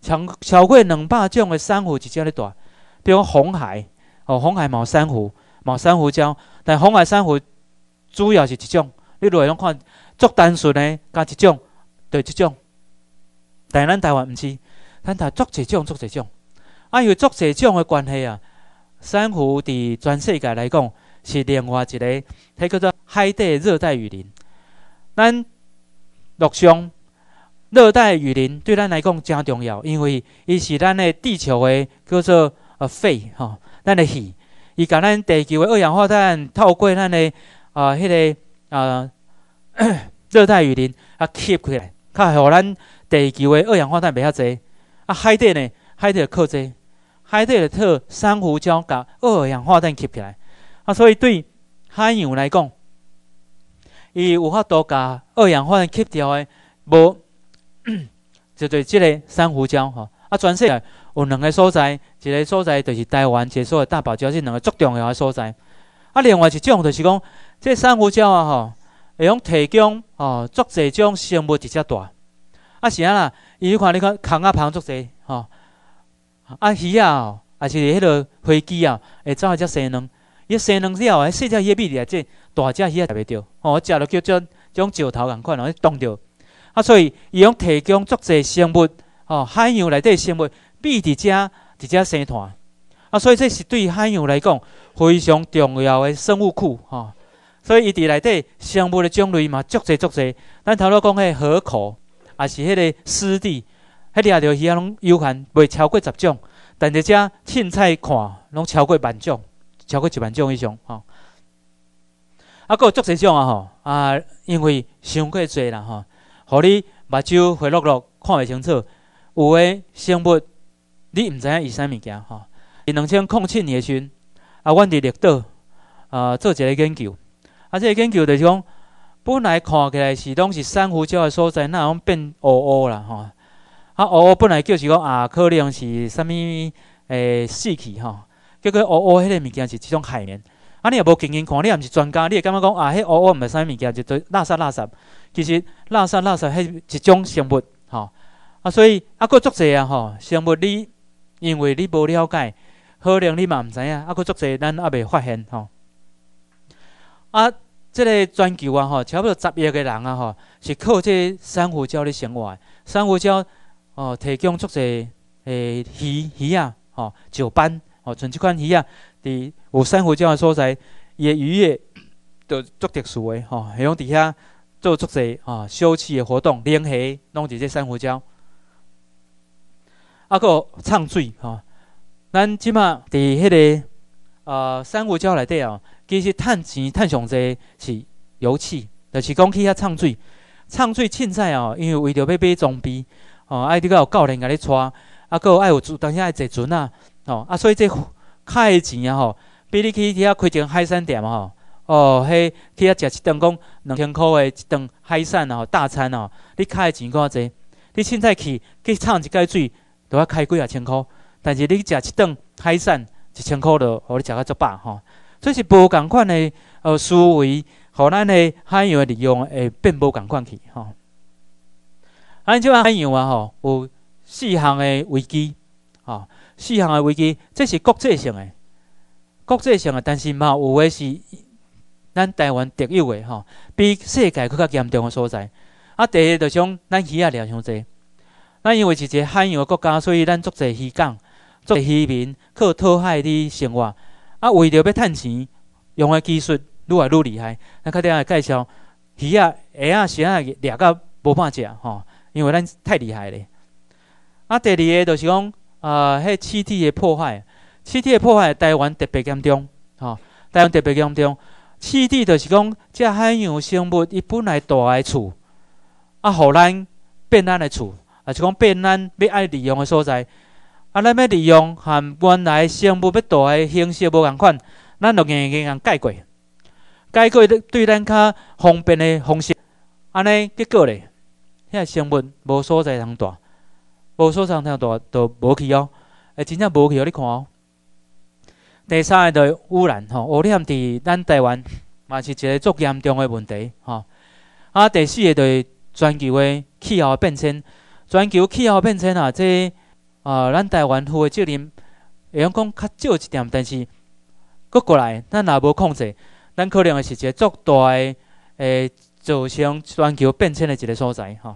Speaker 1: 超超过两百种诶珊瑚就只咧大。比如红海哦，红海毛珊瑚，毛珊瑚礁，但红海珊瑚主要是一种。你落来拢看，足单纯诶，加一种，对一种。但咱台湾毋是，咱台足济种，足济种。啊，因为足济种诶关系啊，珊瑚伫全世界来讲。是另外一个，叫做海底热带雨林。咱陆上热带雨林对咱来讲真重要，因为伊是咱的地球的叫做呃肺吼，咱的气。伊甲咱地球的二氧化碳透过咱的啊，迄个啊热带雨林啊吸起来，较互咱地球的二氧化碳袂遐济。啊，海底呢，海地靠济，海底的特珊瑚礁甲二氧化碳吸起来。啊，所以对海洋来讲，伊有法度甲二氧化碳吸收的无 就对即个珊瑚礁吼。啊，全世界有两个所在，一个所在就是台湾，一个所在大堡礁是两个足重要的所在。啊，另外一种就是讲，即个珊瑚礁啊吼，会用提供吼足侪种生物直接带啊，是像啦，伊看你看，螃啊旁足侪吼，啊鱼啊，也是迄个飞机啊，会走一只生卵。伊生两只啊，细只鱼比覕着，这大只鱼也食袂着。哦，食落叫做种石头共款，咯，伊冻着啊。所以伊用提供足济生物，哦，海洋内底生物，比伫遮伫遮生团。啊。所以这是对海洋来讲非常重要的生物库。吼，所以伊伫内底生物的种类嘛，足济足济。咱头先讲迄河口，也是迄个湿地，迄掠着鱼啊，拢有限，袂超过十种，但伫遮凊彩看，拢超过万种。超过一万种以上，吼！啊，有足侪种啊，吼！啊，因为伤过侪啦，吼！，互你目睭花落落看袂清楚。有诶生物，你毋知影伊啥物件，吼！伊两千空七年时，啊，阮伫绿岛，啊，做一个研究，啊，即个研究就是讲，本来看起来是拢是珊瑚礁诶所在，奈拢变乌乌啦，吼！啊，乌乌本来就是讲啊，可能是啥物诶死去吼！叫果乌乌迄个物件是一种海绵。啊，你也无经验看，你也毋是专家，你会感觉讲啊，迄乌乌毋是啥物件，就对垃圾垃圾。其实垃圾垃圾迄一种生物，吼啊，所以啊，佫做济啊，吼生物你因为你无了解，可能你嘛毋知影啊，佫做济咱也袂发现，吼啊，即个全球啊，吼差不多十亿个人啊，吼是靠即个珊瑚礁咧生活，珊瑚礁哦提供做侪诶鱼鱼啊，吼石斑。哦，像即款鱼仔伫有珊瑚礁的所在，伊的渔业都足特殊诶吼，用伫遐做足侪啊休气的活动，联合弄这珊瑚礁。啊有唱水吼，咱即马伫迄个呃珊瑚礁内底哦，其实趁钱趁上侪是游气，就是讲去遐唱水。唱水凊彩哦，因为为着要买装备哦，爱得个教练甲你带，啊有爱有当时爱坐船啊。哦，啊，所以这开钱啊，吼，比你去遐开一间海鲜店吼、哦，迄去遐食一顿，讲两千箍的一顿海鲜哦，大餐哦，你开的钱够济。你凊彩去去创一盖水，都要开几啊千箍，但是你食一顿海鲜，一千箍就互你食个足饱吼。这是无共款的呃思维互咱的海洋利用会变无共款去吼。啊，即像海洋啊，吼，有四项的危机，吼。四项的危机，这是国际性的，国际性的，但是嘛有的是咱台湾特有的吼，比世界更较严重的所在。啊，第一个就讲咱鱼仔了，伤济。咱因为是一个海洋国家，所以咱做济渔港、济渔民，靠讨海嚟生活。啊，为着要趁钱，用的技术愈来愈厉害。咱较定要介绍鱼仔虾仔虾啊，掠两无半只吼，因为咱太厉害了。啊，第二个就是讲。啊！迄气体的破坏，气体的破坏，台湾特别严重，吼！台湾特别严重。气体就是讲，即海洋生物伊本来住来厝，啊，互咱变咱的厝，啊，是讲变咱要爱利用的所在。啊，咱要利用，含原来生物要住嘅形式无共款，咱就硬硬硬改过，改过对咱较方便的方式。安尼结果咧，遐生物无所在通住。无所伤听大都无去哦，真正无去哦，你看哦。第三个就是污染吼，污染伫咱台湾嘛是一个足严重的问题吼。啊，第四个就是全球的气候变迁，全球气候变迁啊，这啊，咱台湾负的责任会用讲较少一点，但是过过来咱也无控制，咱可能会是一个足大诶造成全球变迁的一个所在吼。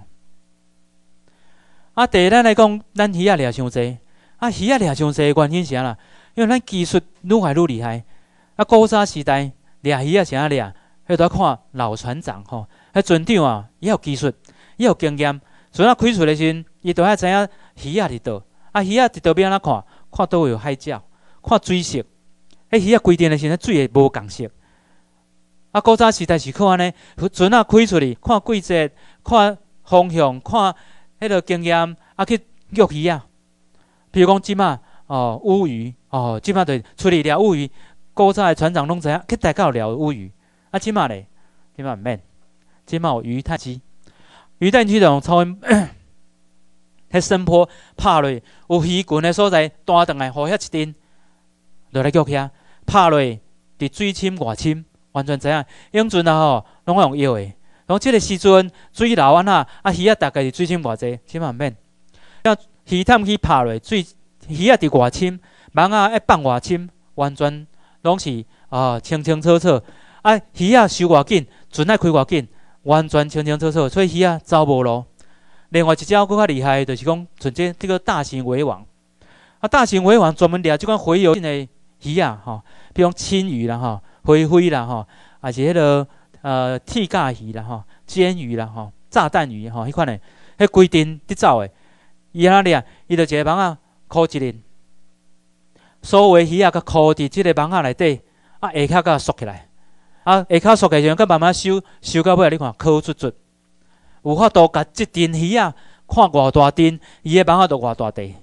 Speaker 1: 啊！第一咱来讲，咱鱼仔掠伤侪，啊鱼仔掠伤侪，原因是啥啦？因为咱技术愈来愈厉害。啊，古早时代掠鱼是安尼掠，迄带看老船长吼，迄船长啊伊有技术，伊有经验。船啊开出来时，伊都爱知影鱼啊伫倒。啊，鱼啊伫倒边啊看，看位有海鸟，看水色。迄鱼啊规定的是，那水会无共色。啊，古早时代是看尼，船啊开出来，看季节，看方向，看。迄落经验啊，去钓鱼啊，比如讲即嘛哦乌鱼哦，即嘛就出去了乌鱼，古早赛船长拢知影去大搞了乌鱼啊？即嘛嘞，即嘛毋免，即嘛鱼探少，鱼太少，用超温，迄深波拍落有鱼群的所在，带上来互翕一帧，落来钓起啊！拍落伫水深外深，完全知影。永存啊吼，拢用以诶。讲即个时阵，水流啊那啊鱼啊大概是水深偌济，千万免。啊鱼探去拍落，水鱼啊伫外深，网啊一放外深，完全拢是啊清清楚楚。啊鱼啊收偌紧，船来开偌紧，完全清清楚楚，所以鱼啊走无路。另外一只我较厉害，就是讲，纯正这个大型围网啊，大型围网专门掠即款洄游性的鱼啊，吼，比如青鱼啦，吼，灰灰啦，吼，啊是迄个。呃，铁架鱼啦，吼，煎鱼啦，吼，炸弹鱼吼，迄款诶，迄规定得走诶。伊安尼啊？伊着一个网仔箍一领。所有鱼啊，佮箍伫即个网仔内底，啊，下骹佮缩起来，啊，下骹缩起来，然后佮慢慢收，收到尾，你看烤出出。有法度甲即阵鱼啊，看偌大阵，伊诶网仔就偌大地，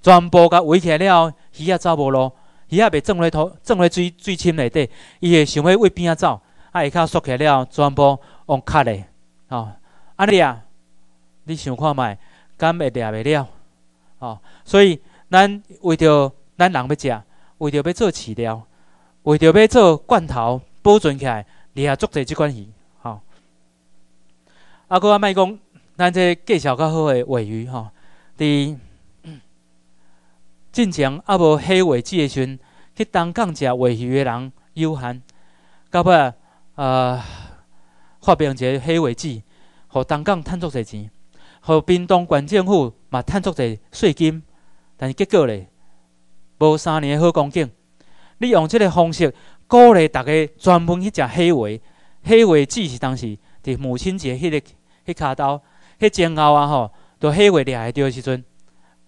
Speaker 1: 全部甲围起来后，鱼啊走无咯，鱼啊袂撞咧土，撞咧水，水深内底，伊会想要往边仔走。啊！一卡缩起了，全部往卡嘞，吼！安尼啊，你想看觅敢会抓袂了，吼！所以咱为着咱人要食，为着要做饲料，为着要做罐头保存起来，你也做即这款鱼，吼！啊，搁啊，卖讲，咱这技巧较好诶，尾鱼吼，伫 进前啊无黑尾的时，阵，去东港食尾鱼诶人有限，到尾。呃，发明一个黑尾记，互东港趁足侪钱，互滨东县政府嘛趁足侪税金，但是结果嘞，无三年好光景。你用即个方式鼓励逐家专门去食黑尾，黑尾记是当时伫母亲节迄个、迄卡刀、迄煎熬啊吼，都黑尾掠的钓时阵。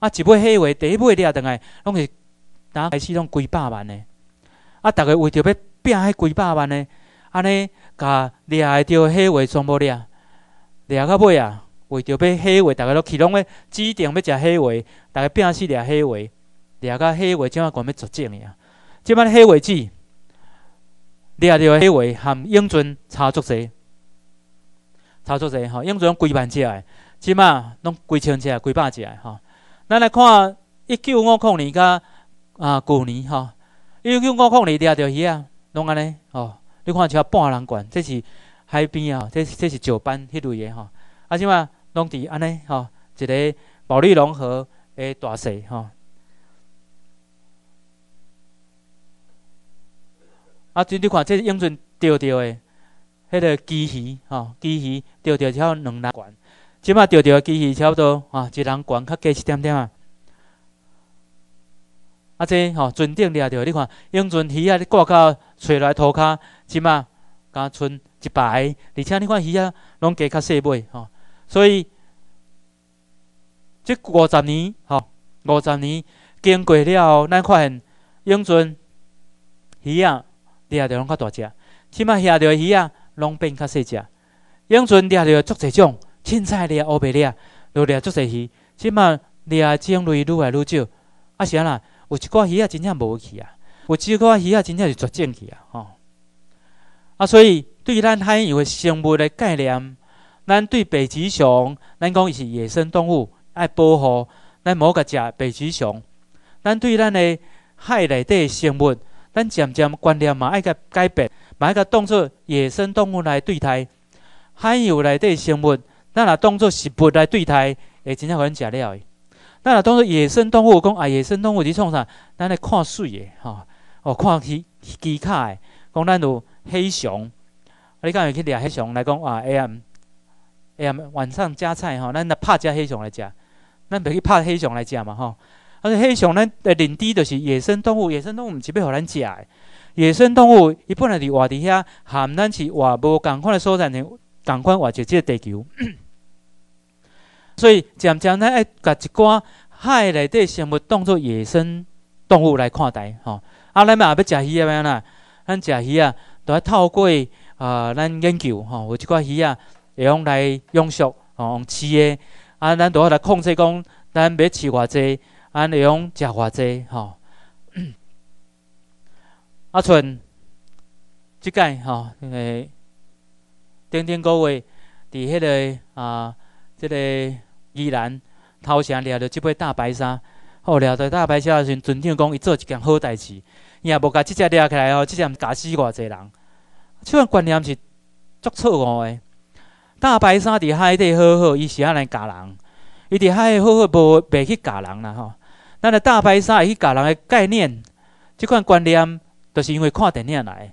Speaker 1: 啊，一杯黑尾第一杯掠倒来，拢是打开始拢几百万的。啊，逐个为着要拼迄几百万诶。安尼，甲掠着黑话全部掠，掠到尾啊！为着要黑话，逐个拢去拢要指定要食黑话，逐个拼死掠黑话，掠到黑话，怎啊讲要绝种呀？即摆黑话子掠着黑话含英俊差足侪，差足侪吼，英俊几万只诶，即摆拢几千只、几百只吼。咱来看一九五五年甲啊，旧年吼，一九五五年掠着啊，拢安尼吼。你看，只半人管，这是海边啊，这这是石斑迄类的吼。啊，即嘛拢伫安尼吼，一个保利融合诶，大势吼。啊，即你看，这是永俊钓钓的，迄个鸡鱼吼，鸡鱼钓钓了两人管。即嘛钓钓的鸡鱼差不多啊，一人管较贵一点点啊。啊，这吼船顶掠着，你看，永船鱼仔挂到吹来涂骹，即嘛，敢剩一排。而且你看鱼仔拢加较细尾吼，所以即五十年吼，五十年经过了后，咱发现永船鱼仔掠着拢较大只，起掠着到鱼仔拢变较细只。永船掠到足济种，青菜掠乌白掠，都掠足济鱼，即嘛掠种类愈来愈少。啊，是安那？有一块鱼仔真正无去啊！有一块鱼仔真正是绝践去啊！吼啊！所以对咱海洋的生物的概念，咱对北极熊，咱讲伊是野生动物爱保护，咱无个食北极熊；咱对咱的海内底生物，咱渐渐观念嘛爱个改变，嘛爱个当做野生动物来对待；海洋内底生物，咱若当做食物来对待，会真正互咱食了。咱若当做野生动物，讲啊，野生动物伫创啥？咱来看水诶，吼，哦，看机机卡诶，讲咱如黑熊，你敢会去掠黑熊来讲啊？AM AM 晚上加菜，吼，咱若拍只黑熊来食，咱袂去拍黑熊来食嘛，吼。而且黑熊咱诶领地就是野生动物，野生动物毋是要互咱食诶。野生动物伊本来伫外地遐，含咱是话无共款诶所在呢，同款话就即个地球。所以，渐渐咱一寡海内底生物当作野生动物来看待，吼。啊，咱嘛也要食鱼啊，安啦？咱食鱼啊，都透过啊，咱研究，吼，有一寡鱼啊，会用来养殖，吼，饲的。啊，咱都来控制，讲咱欲饲偌济，咱会用食偌济，吼。啊，像即届，吼，因为，顶顶个位，伫迄个啊，即个。依然偷想掠着即批大白鲨，吼掠着大白鲨的时阵，船长讲伊做一件好代志，伊也无甲即只掠起来哦，即只毋咬死偌济人。即款观念是足错误的。大白鲨伫海底好好，伊是安尼咬人，伊伫海好好无袂去咬人啦吼。咱个大白鲨去咬人诶概念，即款观念就是因为看电影来。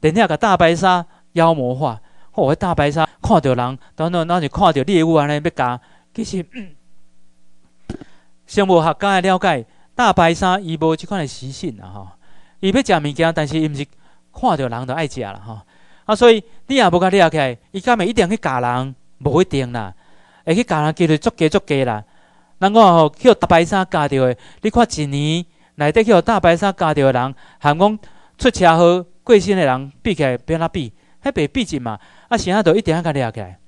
Speaker 1: 电影甲大白鲨妖魔化，吼、哦，大白鲨看到人，当当那就看到猎物安尼要咬。其实，生物学家的了解，大白鲨伊无即款的习性啊，吼伊要食物件，但是伊毋是看着人就爱食啦，吼啊，所以你也无甲起来，伊敢会一定去咬人，无一定啦，会去咬人叫是作鸡作鸡啦。人讲吼，去互大白鲨咬到的，你看一年内底去互大白鲨咬到的人，含讲出车祸、过身的人，比起来变那比，迄袂比真嘛，啊，现啊，都一定甲起来。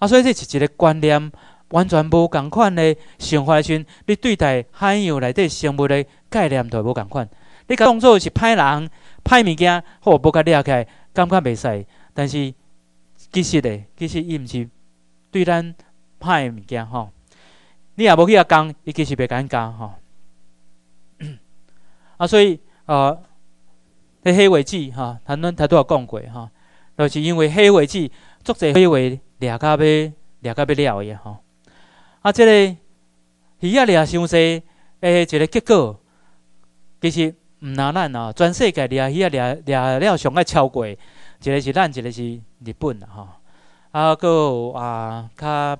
Speaker 1: 啊，所以这是一个观念。完全无共款想法活时，你对待海洋内底生物的概念著无共款。你当作是歹人歹物件，或甲掠起来，感觉袂使。但是其实嘞，其实伊毋是对咱派物件吼。你也无去遐讲，伊其实袂简讲吼。啊，所以呃，黑尾鸡哈，咱咱多讲过吼，就是因为黑尾鸡做只黑尾掠甲要掠甲要了去吼。啊，这个鱼仔掠伤济，诶，一个结果其实毋若咱啊，全世界鱼仔掠掠了上爱超过，一个是咱，一个是日本，吼啊，有啊，较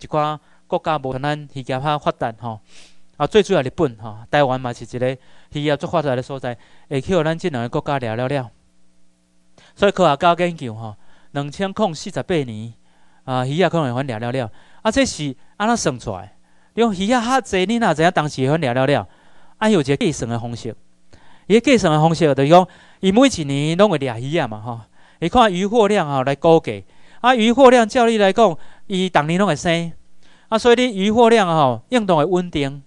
Speaker 1: 一寡国家无像咱渔业较发达，吼。啊，最主要日本，吼，台湾嘛是一个渔业足发达的所在，会去互咱即两个国家聊了聊，所以科学家研究，吼，两千零四十八年，啊，渔业可能反聊了了。啊，这是安怎算出来，你讲鱼仔较侪，你若知影当时分了了了？啊，有一个计算的方式，伊计算的方式，就是讲，伊每一年拢会掠鱼仔嘛，吼，伊看渔获量吼来估价，啊，渔获量照理来讲，伊逐年拢会生，啊，所以你渔获量吼，运动会稳定，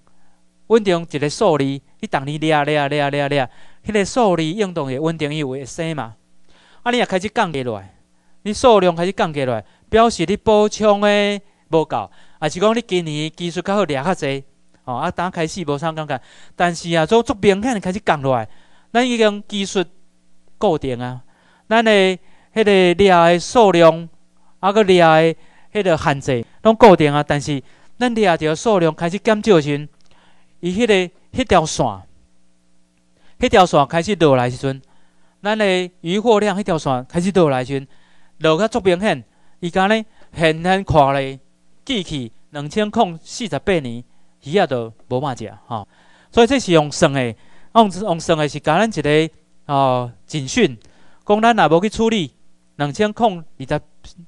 Speaker 1: 稳定一个数字，你逐年掠掠掠掠掠，迄个数字运动会稳定，伊会生嘛，啊，你也开始降低落，你数量开始降低落，表示你补充的。无够，还是讲你今年技术较好，掠较济哦。啊，打开始无啥感觉，但是啊，做做明显开始降落来，咱已经技术固定啊。咱的迄个掠的数量，啊个掠的迄个限制拢固定啊。但是咱掠着数量开始减少时，伊迄个迄条线，迄条线开始落来时阵，咱的渔货量迄条线开始落来时，落较足明显，伊讲咧。现现看咧，四千两千空四十八年，鱼也都无嘛食哈，所以这是用省的，用用省的是给咱一个哦警讯，讲咱若无去处理两千空二十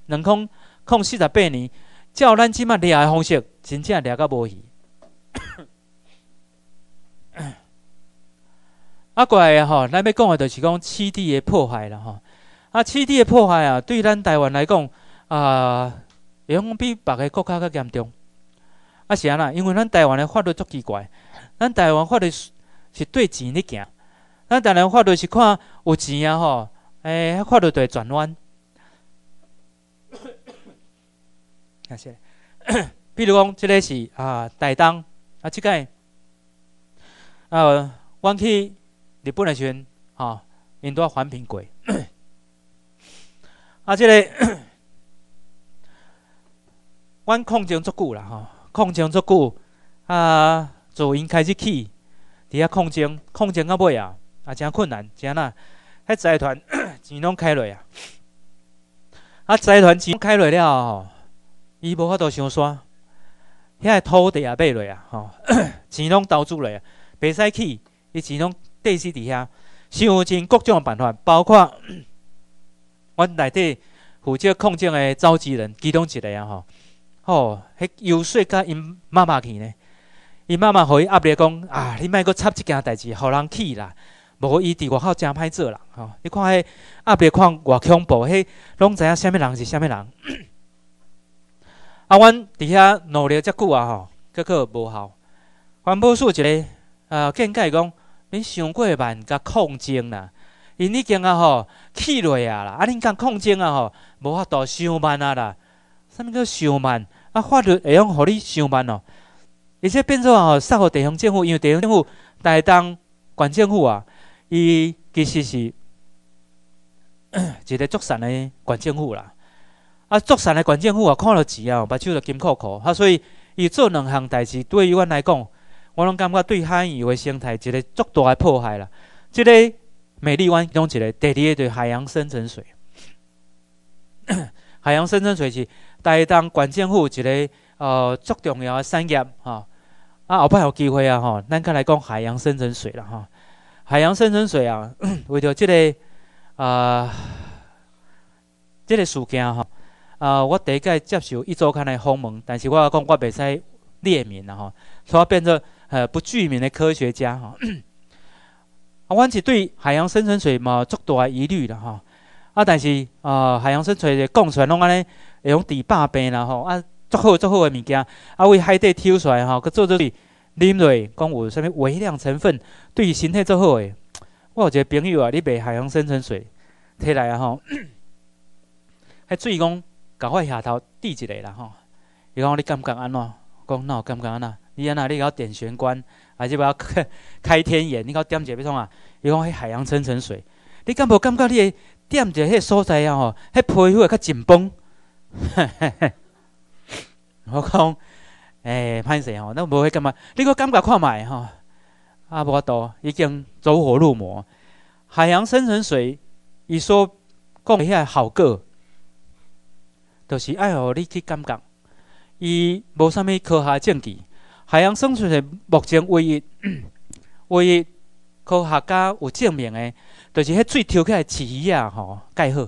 Speaker 1: 两千空空四十八年，照咱即嘛掠的方式，真正掠个无鱼。啊，过来哈，咱要讲的就是讲七地的破坏了哈，啊，七地的破坏啊，对咱台湾来讲啊。会比别个国家较严重，啊是安那？因为咱台湾的法律足奇怪，咱台湾法律是对钱的行，咱台湾法律是看有钱啊吼，诶，法律会转弯。啊是，比如讲，即个是啊台东，啊即个，呃，阮去日本的时阵，吼，拄啊，环评过。啊即个。阮控精足久啦吼，控精足久啊，就因开始起。伫遐控精控精到尾啊，也诚困难，诚呐。迄财团 钱拢开落啊，啊财团钱拢开落了吼，伊无法度上山，遐土地也买落啊吼，钱拢投资落，啊，袂使起，伊钱拢底死伫遐，想尽各种办法，包括阮 内底负责控精的召集人，其中一个啊吼。哦，迄游说甲伊妈妈去呢，伊妈妈伊阿伯讲啊，你莫阁插即件代志，互人气啦。无伊伫外口诚歹做人吼。你看迄阿伯看偌恐怖，迄拢知影虾物人是虾物人。啊，阮伫遐努力遮久啊，吼，结果无效。环保署一个呃见解讲，恁上过万甲控精啦，因已经啊吼，气落啊啦，啊，恁讲控精啊吼，无法度上万啊啦。啥物叫上慢？啊，法律会用互你上慢哦。而且变做吼，适合地方政府，因为地方政府来当县政府啊，伊其实是 一个作善的县政府啦。啊，作善的县政府啊，看着钱啊，目睭都金箍箍。啊，所以伊做两项代志，对于阮来讲，我拢感觉对海洋的生态一个足大的破坏啦。这个美丽湾中一个，第就是海洋深层水。海洋深层水是台当县政府一个呃，足重要的产业吼，啊，后摆有机会啊吼，咱再来讲海洋深层水啦吼，海洋深层水啊，为着这个啊，这个事件吼，啊，我大概接受一周刊的访问，但是我讲我袂使列名啦吼，我变成呃不具名的科学家吼。啊，阮是对海洋深层水嘛足大的疑虑的吼。啊！但是，啊，海洋深水讲出来拢安尼，会用治百病啦吼。啊，足好足好的物件，啊，为海底抽出来吼，佮做做啉落，讲有啥物微量成分，对于身体足好的。我有一个朋友啊，你卖海洋深层水，摕来啊吼，迄水讲甲我下头滴一下啦吼。伊讲你感觉安怎？讲喏，感觉安怎？你安那哩搞点玄关，还是包开天眼？你搞点一个要创啊？伊讲迄海洋深层水，你敢无感觉你？点着迄所在啊吼，迄皮肤会较紧绷。我讲，哎，歹势，吼，那无迄感觉，你个感觉看觅吼，阿无多已经走火入魔。海洋深层水，伊所讲遐效果，就是爱互你去感觉，伊无啥物科学证据。海洋深层水目前唯一唯一科学家有证明诶。就是迄水抽起来饲鱼仔吼，介好。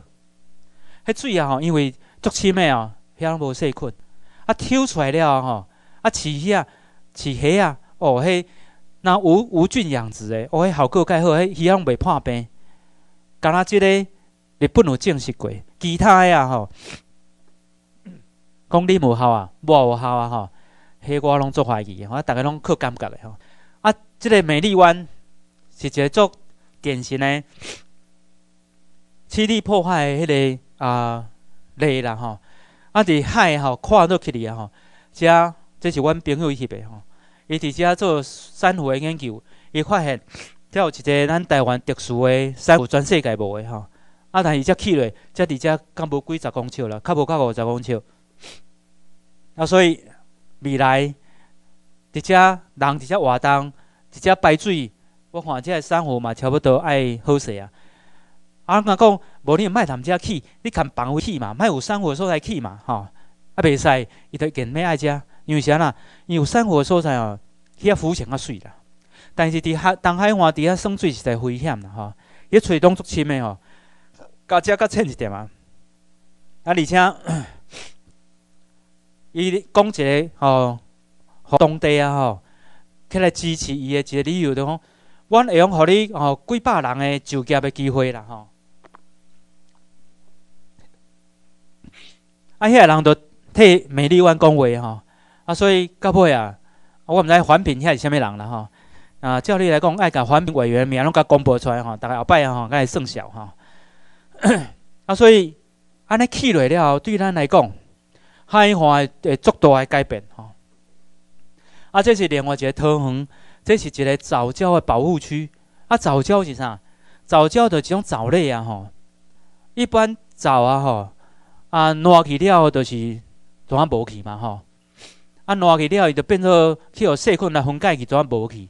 Speaker 1: 迄水啊吼，因为足深的哦，遐拢无细菌，啊，抽出来了吼，啊，饲鱼啊，饲虾啊，哦迄那无无菌养殖的，哦迄效果介好，迄鱼拢袂破病。敢若即个日本有正式过，其他啊吼，讲你无效啊，无效啊，吼，迄我拢足怀疑，我逐个拢靠感觉的吼。啊，即个美丽湾是一个足。典型的七地破坏迄个啊类啦吼，啊伫海吼跨去起啊吼，遮这是阮朋友去的吼，伊伫遮做珊瑚的研究，伊发现，遮有一个咱台湾特殊的珊瑚，全世界无的吼，啊，但伊遮去嚟，遮伫遮刚无几十公尺啦，较无较五十公尺，啊，所以未来，伫遮人伫遮活动，伫遮排水。我看即个珊瑚嘛，差不多爱好势啊。啊，若讲，无你莫他遮去，你扛绑回去嘛。莫有珊瑚所在去嘛，吼，啊，袂使，伊得拣咩爱食？因为啥啦？因为有珊瑚所在哦，遐浮潜较水啦。但是伫海东海岸，伫遐深水实在危险啦，吼、哈。遐水当作深的吼，搞遮较浅一点啊。啊，而且，伊讲一个吼，当地啊吼，起来支持伊的一个理由，就讲。阮会用，互你哦，几百人的就业的机会啦，吼！啊，遐人都替美丽湾讲话，吼！啊，所以到尾啊，我知在环评遐是虾米人啦，吼！啊，照理来讲，爱甲环评委员，名拢甲公布出来，吼！大概后摆啊，吼，开会算数。吼，啊，所以安尼起来了，后，对咱来讲，海会诶，重大诶改变，吼！啊，这是另外一个桃园。这是一个藻礁的保护区。啊，藻礁是啥？藻礁就种藻类啊，吼。一般藻啊，吼，啊，烂去了后就是啊无去嘛，吼。啊，烂去了后就变做去互细菌来分解去啊无去。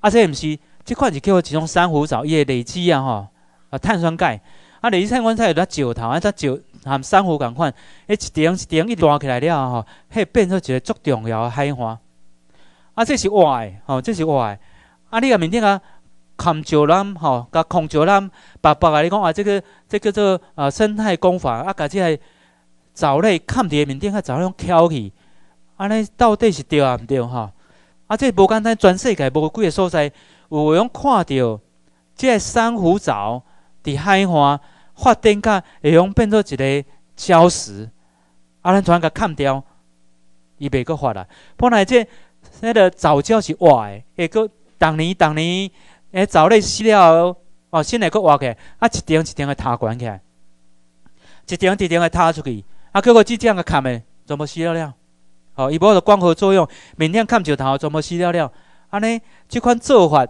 Speaker 1: 啊，这毋是，即款是叫我一种珊瑚藻伊的累积啊，吼。啊，碳酸钙。啊，累积碳酸钙有只石头，啊，只石含珊瑚共款。迄一顶一顶一烂起来了，吼，迄变做一个足重要的海花。啊，这是歪诶，吼，这是歪诶。啊，你个面顶啊，砍掉咱，吼，甲控掉咱。白啊，你讲啊，这个，这叫做啊生态功法。啊，甲即个藻类伫诶面顶，还藻类拢翘去。安尼到底是对啊，毋对吼。啊，这无简单，全世界无几个所在有会用看到，即个珊瑚藻伫海岸发展，甲会用变做一个礁石。啊，咱然甲砍掉，伊袂阁发啦。本来即。那个早礁是活的，诶，个当年当年诶藻咧死了，哦，新诶佫活起，啊，一层一层的塌关起，来，一层一层的塌出去，啊，佫佫即只个砍的，全部死了了，哦，伊无个光合作用，面顶砍石头，全部死了了，安尼即款做法，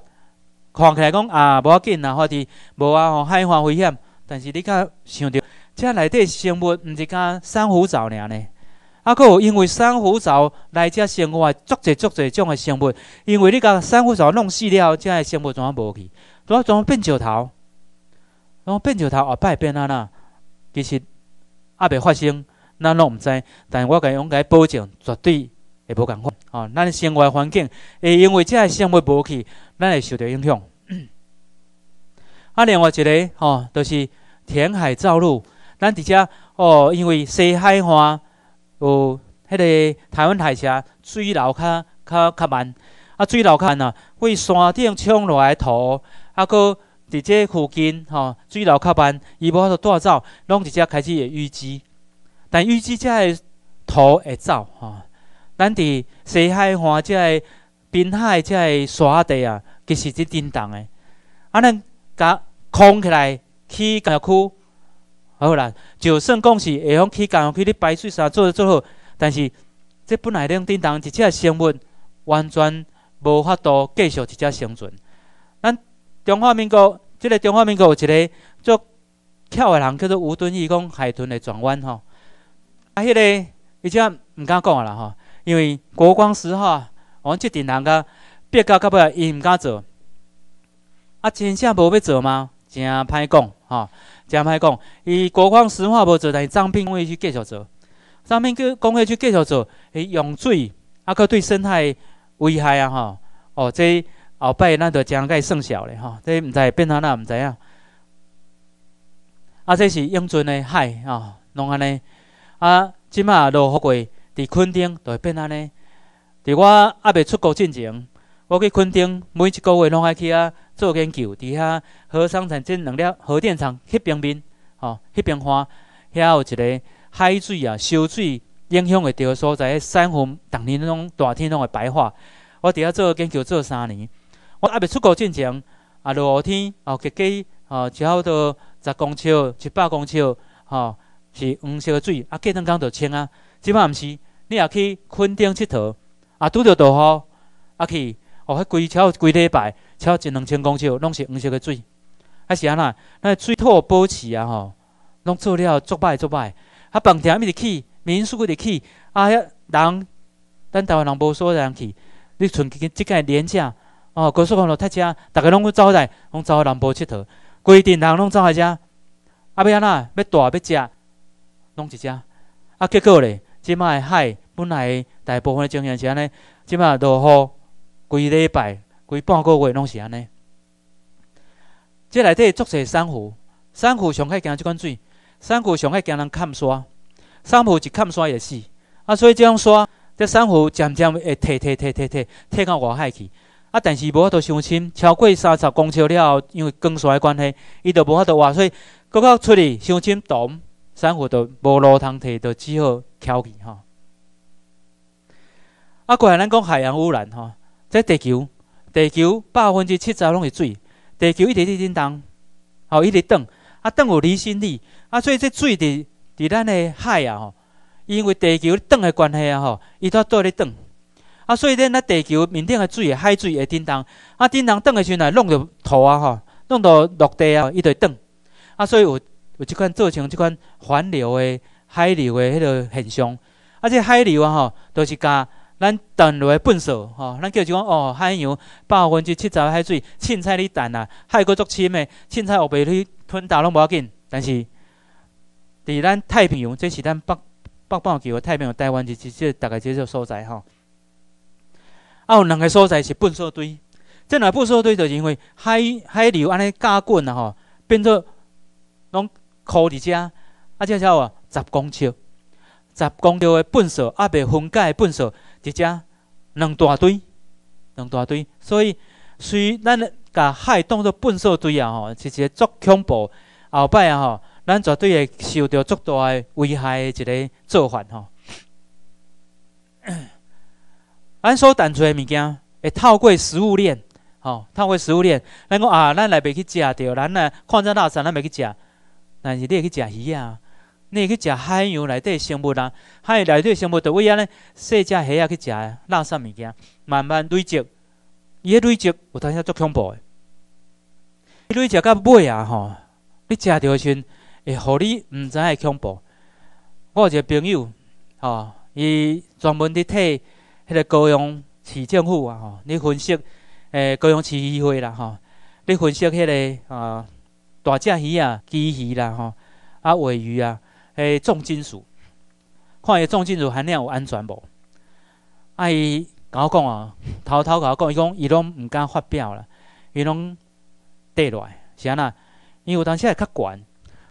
Speaker 1: 看起来讲也无要紧啦，或者无啊，海洋危险，但是你敢想着遮内底生物，毋是敢珊瑚藻呢？啊，有因为珊瑚礁内遮生活足济足济种个生物，因为你甲珊瑚礁弄死了，遮个生物怎啊无去？怎啊怎啊变石头？然后变石头后摆变啊啦。其实也未发生，咱拢毋知。但我讲，应该保证绝对会无共款哦。咱生活环境会因为遮个生物无去，咱会受到影响。啊，另外一个哦，就是填海造陆，咱直接哦，因为西海岸。有迄个台湾海峡水流较较较慢，啊，水流较慢啊，为山顶冲落来土，啊，搁伫这附近吼，水流较慢，伊无法度带走，拢直接开始会淤积。但淤积才会土会走吼，咱伫西海岸这会滨海这会沙地啊，其实是震动的，啊，咱甲空起来去干去。好啦，就算讲是会用去干，去你排水山做的最好，但是这本来两叮当，一只生物完全无法度继续一只生存。咱中华民国，即个中华民国有一个做巧的人叫做吴敦义，讲海豚的转弯吼。啊，迄个伊且毋敢讲啦吼，因为国光时吼，阮即阵人家别个较尾伊毋敢做。啊，真正无要做吗？真歹讲吼。真歹讲，伊国矿石化无做，但是张品会去继续做。张品去工业去继续做，伊用水啊，佮对生态危害啊，吼！哦，这后摆咱着真该算小咧。吼，这毋知变安那毋知影。啊，这是永春的海啊，拢安尼啊，即马落雨过。伫昆顶就会变安尼，伫我也未出国进前。我去昆汀，每一个月拢爱去遐做研究。伫遐核生产这两粒核电厂迄边边，吼迄边花，遐有一个海水啊、烧水影响的着所在山风逐年拢大天拢会白化。我伫遐做研究做三年，我阿未出国进前啊，落雨天哦，结结吼，只好到十公尺、一百公尺吼，是黄烧水啊，结两讲着清啊。即摆毋是，你也去昆汀佚佗啊，拄着大雨啊去。哦，迄规超规礼拜，超一两千公尺，拢是黄色个水，还是安那？那水土保持啊，吼，拢做了足歹做坏。哈，饭店咪去，民宿咪去，啊，人，咱台湾人无所在人去，你存即个廉价哦，高速公路塞车，逐个拢去走来，拢走去南部佚佗。规定人拢走来遮，啊，要安那？要大要食，拢一只。啊，结果咧，即摆海本来大部分的景象是安尼，即摆落雨。规礼拜、规半个月拢是安尼。即内底做些珊瑚，珊瑚上爱惊即款水，珊瑚上爱惊人砍刷，珊瑚一砍刷也死。啊，所以即种刷，即珊瑚渐渐会退、退、退、退、退，退到外海去啊。但是无法度伤深，超过三十公尺了后，因为光深的关系，伊就无法度活，所以，佫较出去伤深，同珊瑚就无路通退，就只好翘去吼。啊，过来咱讲海洋污染哈。这地球，地球百分之七十拢是水。地球一直在震动吼，一直动。啊，动有离心力，啊，所以这水伫伫咱的海啊，吼，因为地球动的关系啊，吼，伊都倒咧动。啊，所以咱咱地球面顶的水，海水会震动，啊，震动动的时阵，弄着土啊，吼，弄着陆地啊，伊在动。啊，所以有有即款造成即款环流的海流的迄个现象。啊，这海流啊，吼，都是甲。咱淡落粪扫吼，咱叫一讲哦，海洋百分之七十海水，凊彩你淡啊，海够足深的，凊彩乌白你吞倒拢无要紧。但是，伫咱太平洋，这是咱北北半球的太平洋，台湾就是这大概这个所在吼。啊，有两个所在是粪扫堆，两个粪扫堆就是因为海海流安尼加滚啊吼，变做拢靠伫遮。啊，即条啊，十公尺，十公尺的粪扫啊，未分解的粪扫。一只两大堆，两大堆，所以，所以，咱把海当作粪扫堆啊！吼，一个足恐怖，后摆啊，吼，咱绝对会受到足大危害的一个做法吼。咱所谈的物件，会透过食物链，吼，透过食物链，咱讲啊，咱来袂去食着，咱呢矿产垃圾咱袂去食，但是你会去食鱼啊。你去食海洋内底生物啦，海内底生物就尾安尼，细只虾仔去食垃圾物件慢慢累积，伊累积有当下足恐怖诶。累积到尾啊吼，你食着时会互你毋知会恐怖。我有一个朋友吼，伊专门伫替迄个高雄市政府啊吼，你分析诶高雄市议会啦吼，你分析迄个啊大只鱼啊、鲫鱼啦吼、啊尾鱼啊。诶，重金属，看伊重金属含量有安全无？啊，伊甲我讲啊，偷偷甲我讲，伊讲伊拢毋敢发表啦，伊拢缀落来，啥因伊有当时也较悬，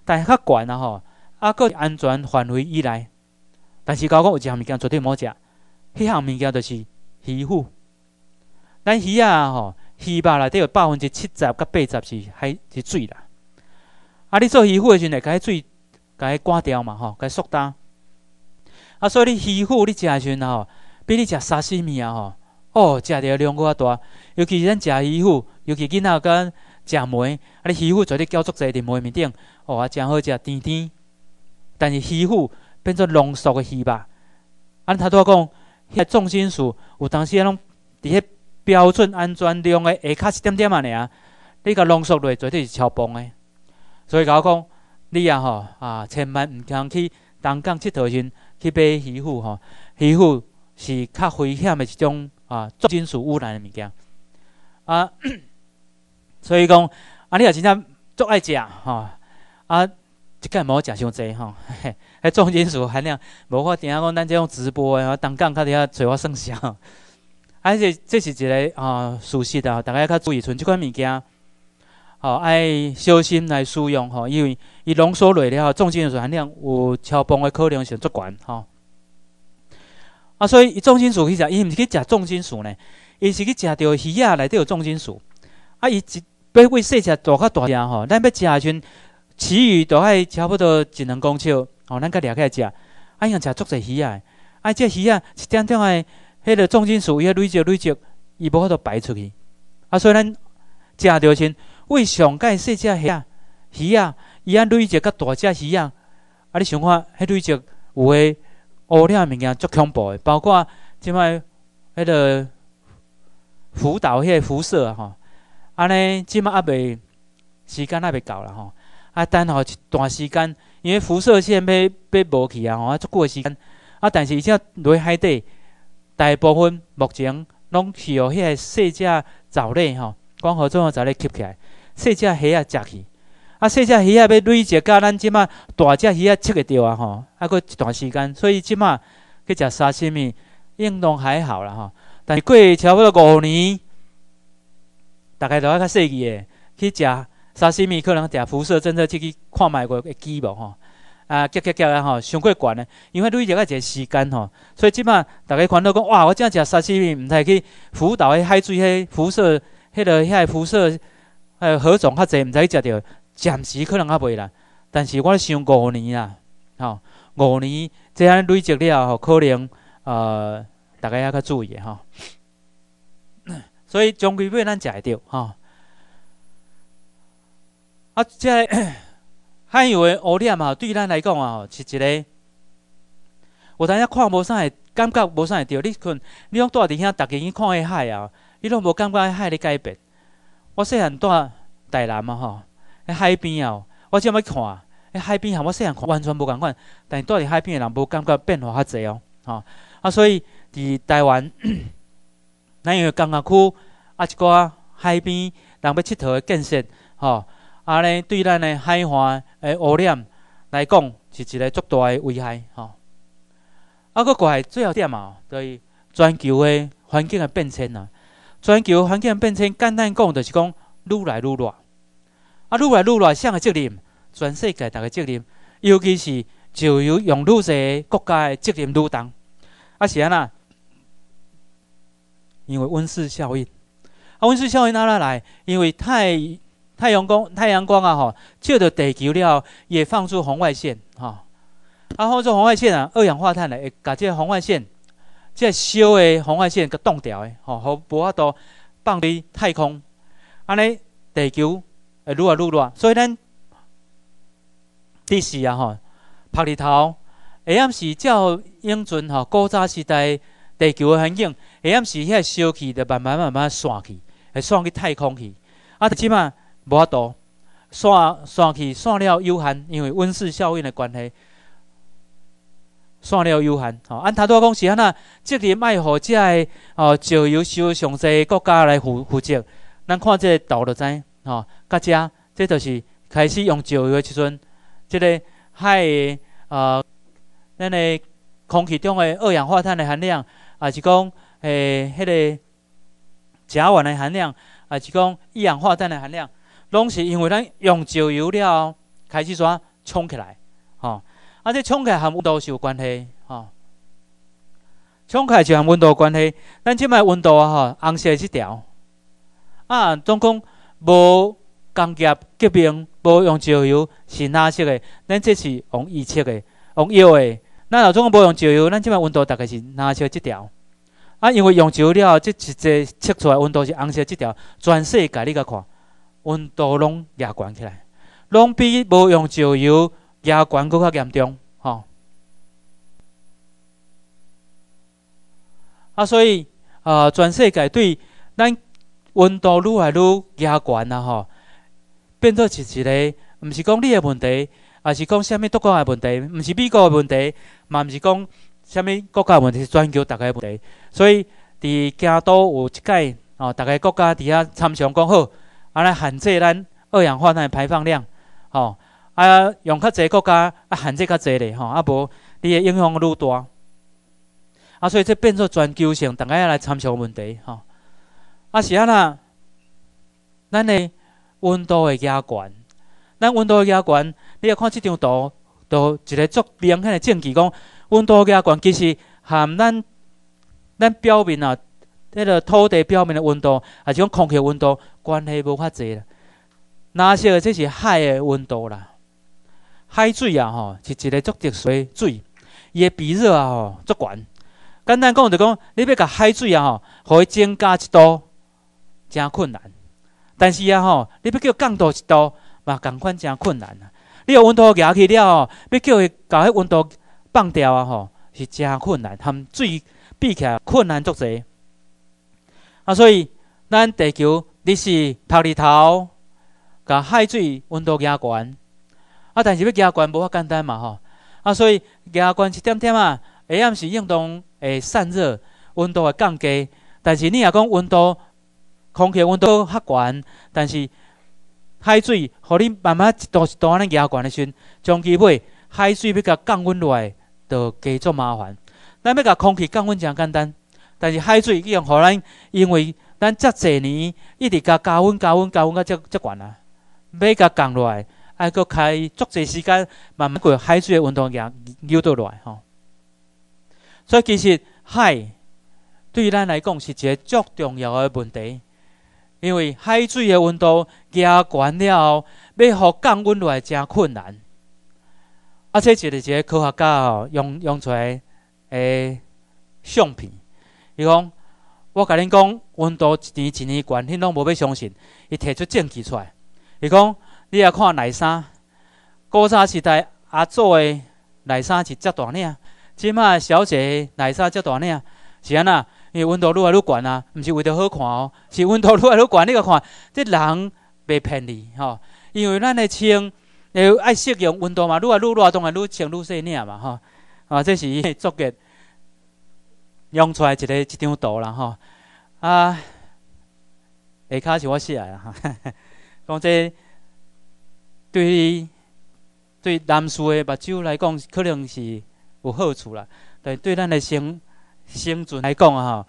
Speaker 1: 但是较悬啊吼，啊个安全范围以内。但是我讲有一项物件绝对好食，迄项物件就是鱼腐。咱鱼啊吼，鱼肉内底有百分之七十到八十是海是水啦。啊，你做鱼腐的时阵，迄水。伊挂掉嘛吼，伊缩单。啊，所以你鱼腐你食诶时阵吼，比你食沙司物啊吼，哦，食着量搁较大。尤其是咱食鱼腐，尤其囡仔干食糜，啊，你鱼腐做伫焦作侪伫糜面顶，哦啊，真好食，甜甜。但是鱼腐变作浓缩的鱼吧。按他都讲，遐重金属有当时啊种伫迄标准安全量诶，骹一点点啊尔。你甲浓缩去，绝对是超棒诶，所以甲我讲。你啊吼啊，千万毋通去东港佚佗时去买鱼腐吼，鱼腐是较危险的一种啊重金属污染的物件啊。所以讲，啊，你也真正足爱食吼啊，一个好食伤济吼，迄重金属含量无法定啊，讲，咱即种直播诶吼东港较底遐水我算下，而且这是一个啊事实啊，大家较注意存即款物件。吼，爱小心来使用吼，因为伊浓缩类了吼，重金属含量有超磅的可能性足悬吼。啊，所以伊重金属去食，伊毋是去食重金属呢，伊是去食着鱼仔内底有重金属。啊，伊一别位细只大较大只吼，咱要食阵，起鱼都爱差不多一两公尺，哦，咱个起来食，啊，伊用食足侪鱼啊。啊，这鱼仔一点点的迄个重金属伊累积累积，伊无法度排出去。啊，所以咱食着先。为上介细只虾、鱼啊，伊按镭就甲大只鱼啊，啊！你想看迄镭就有诶乌染物件足恐怖诶，包括即摆迄个福岛迄个辐射吼，安尼即摆阿未时间阿未到啦！吼，啊，等吼一段时间，因为辐射线要要无去啊！吼，啊足久的时间啊，但是伊只落海底，大部分目前拢是哦迄个细只藻类吼。光合作用藻类吸起来。细只鱼啊，食去啊！细只鱼啊，要累积到咱即马大只鱼啊，吃得着啊！吼，啊，佫一段时间，所以即马去食沙西米，应当还好啦吼。但是过差不多五年，大概大较细年的去食沙西米，可能食辐射政策去去看卖过会记无吼。啊，结结结啊！吼，伤过悬的，因为累积个一个时间吼，所以即马大家看到讲哇，我正食沙西米，毋知去辅导迄海水迄辐射，迄个遐辐射。呃，何总较济，毋知食着，暂时可能较袂啦。但是我想五年啦，吼，五年这样累积了吼，可能呃，大家要较注意吼。所以终归尾咱食得到吼。啊，即个海 有的污染嘛，对咱来讲啊，是一个有等下看无啥，感觉无啥会着。你看，你讲住伫遐，逐家去看海啊，你拢无感觉海咧改变。我细汉住台南嘛，吼，喺海边哦。我只要看，喺海边，含我细汉看，完全无共款。但是住伫海边嘅人，无感觉变化较济哦，吼。啊，所以伫台湾，因为工业区啊，一寡海边人要佚佗嘅建设，吼，啊咧对咱嘅海岸诶污染来讲，是一个足大嘅危害，吼。啊，佫过最后点嘛，是全球嘅环境嘅变迁啊。全球环境变迁简单讲，就是讲愈来愈热，啊，愈来愈热，谁的责任？全世界大家责任，尤其是就油、用愈侪国家的责任愈重。啊，是安那？因为温室效应，啊，温室效应安那来？因为太太阳光，太阳光啊，吼，照着地球了，也放出红外线，哈，啊，放出红外线啊，二氧化碳来，会加热红外线。即烧的红外线佮冻掉的吼，好无法度放伫太空，安尼地球会愈来愈热，所以咱伫时啊吼，曝日头下暗时照英俊吼，古早时代地球的环境，下暗时遐烧气就慢慢慢慢散去，会散去太空去，啊，即码无法度散散去，散了有限，因为温室效应的关系。算了，有限。吼，按他多讲是安尼，这个卖互遮的哦，石油收上济国家来负负责。咱看即个图了知吼，各遮这就是开始用石油的时阵，即个海的呃，咱的空气中的二氧化碳的含量，也是讲诶，迄个甲烷的含量，也是讲一氧化碳的含量，拢是因为咱用石油了，开始怎冲起来？吼。啊，即冲起来含温度是有关系，吼，冲起来就含温度关系。咱即摆温度啊，吼，红色即条啊，总共无工业革命，无用石油是哪色的？咱这是用预测的，用药的。那总共无用石油，咱即摆温度大概是哪色即条？啊，因为用石油了，即直接测出来温度是红色即条。全世界你甲看，温度拢野悬起来，拢比无用石油。牙冠搁较严重，吼！啊，所以，呃，全世界对咱温度愈来愈牙冠啦，吼！变做是一个，毋是讲你诶问题，啊是讲虾物国家诶问题，毋是美国诶问题，嘛毋是讲虾物国家问题，是全球逐家问题。所以，伫京都有一届，哦，逐个国家伫遐参详讲好，啊尼限制咱二氧化碳排放量，吼！啊，用较济国家啊，限制较济咧吼啊，无你诶影响愈大啊，所以这变做全球性，逐家来参详问题，吼啊，是安啦，咱诶温度会加悬，咱温度会加悬，你要看即张图，图一个足明显的证据讲，温度加悬其实含咱咱表面啊，迄个土地表面的温度，啊，即种空气温度关系无法济啦，那些这是海的温度啦。海水啊，吼，是一个足特水，水伊的比热啊，吼，足悬。简单讲就讲，你要甲海水啊，吼，予伊增加一度，真困难。但是啊，吼，你要叫降多一度，嘛，共款真困难。你要温度举起了，吼，要叫伊甲迄温度放掉啊，吼，是真困难，含水比起来困难足侪。啊，所以咱地球你是头日头，甲海水温度亚悬。啊，但是要加关无法简单嘛，吼！啊，所以加关一点点啊，下暗时用动诶散热，温度会降低。但是你若讲温度，空气温度较悬，但是海水互你慢慢一度一度安尼加悬的时，长期尾海水要甲降温落来，就加足麻烦。咱要甲空气降温，真简单。但是海水伊用互咱，因为咱遮侪年一直加高温，高温，高温甲遮遮悬啊，要甲降落来。要阁开足侪时间，慢慢过海水的温度也扭倒来吼。所以其实海对于咱来讲是一个足重要的问题，因为海水的温度加高了后，要复降温落真困难。啊！且一个一个科学家吼，用用出来诶相片，伊讲我甲恁讲温度一年一年悬，恁拢无要相信。伊提出证据出来，伊讲。你也要看内衫，高早时代阿祖的内衫是遮大领，即麦小姐内衫遮大领，是安那？因为温度愈来愈悬啊，毋是为着好看哦，是温度愈来愈悬。你个看，即人袂骗你吼，因为咱的穿，要爱适应温度嘛，愈来愈热，当然愈穿愈细领嘛吼，啊，这是伊作业用出来一个一张图啦吼，啊，下骹是我写啦，讲这。对对，男士的目睭来讲，可能是有好处啦，但对咱的生生存来讲啊，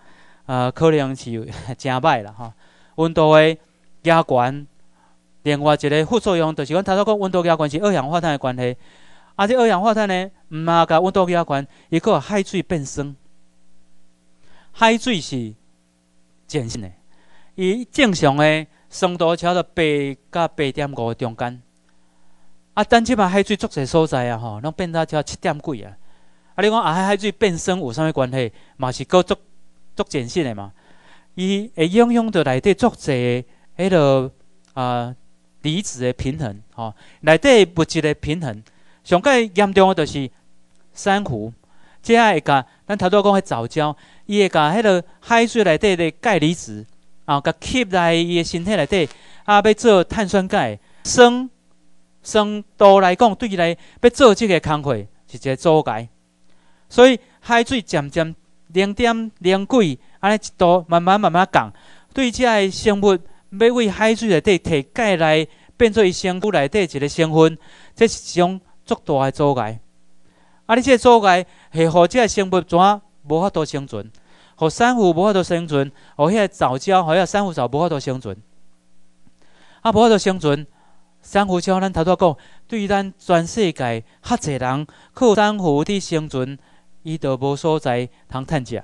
Speaker 1: 呃，可能是 真歹啦，吼，温度的加悬，另外一个副作用，就是讲，他所讲温度加悬是二氧化碳的关系，而且二氧化碳呢，毋啊，甲温度加悬，伊个海水变酸，海水是碱性的，伊正常的双多桥到八到八点五中间。啊，等即嘛海水足侪所在啊，吼，拢变到即七点几啊。啊，你讲啊，海海水变酸有啥关系？嘛是够足足碱性的嘛？伊会影响着内底浊些迄落啊离子的平衡，吼，内底物质的平衡。上个严重的就是珊瑚，即下会甲咱头拄讲的藻礁，伊会甲迄落海水内底的钙离子啊，甲吸来伊身体内底啊，要做碳酸钙生。深度来讲，对伊来要做即个工作是一个阻碍。所以海水渐渐零点零几，安尼一度慢慢慢慢降。对遮的生物，要为海水的底体盖来变做伊生物内底一个成分，这是一种足大的阻碍。啊，你个阻碍是遮者生物怎无法度生存？何珊瑚无法度生存？何遐藻礁、迄个珊瑚礁无法度生存？啊，无法度生存。珊瑚礁，咱头拄仔讲，对咱全世界较侪人靠珊瑚伫生存，伊就无所在通趁食。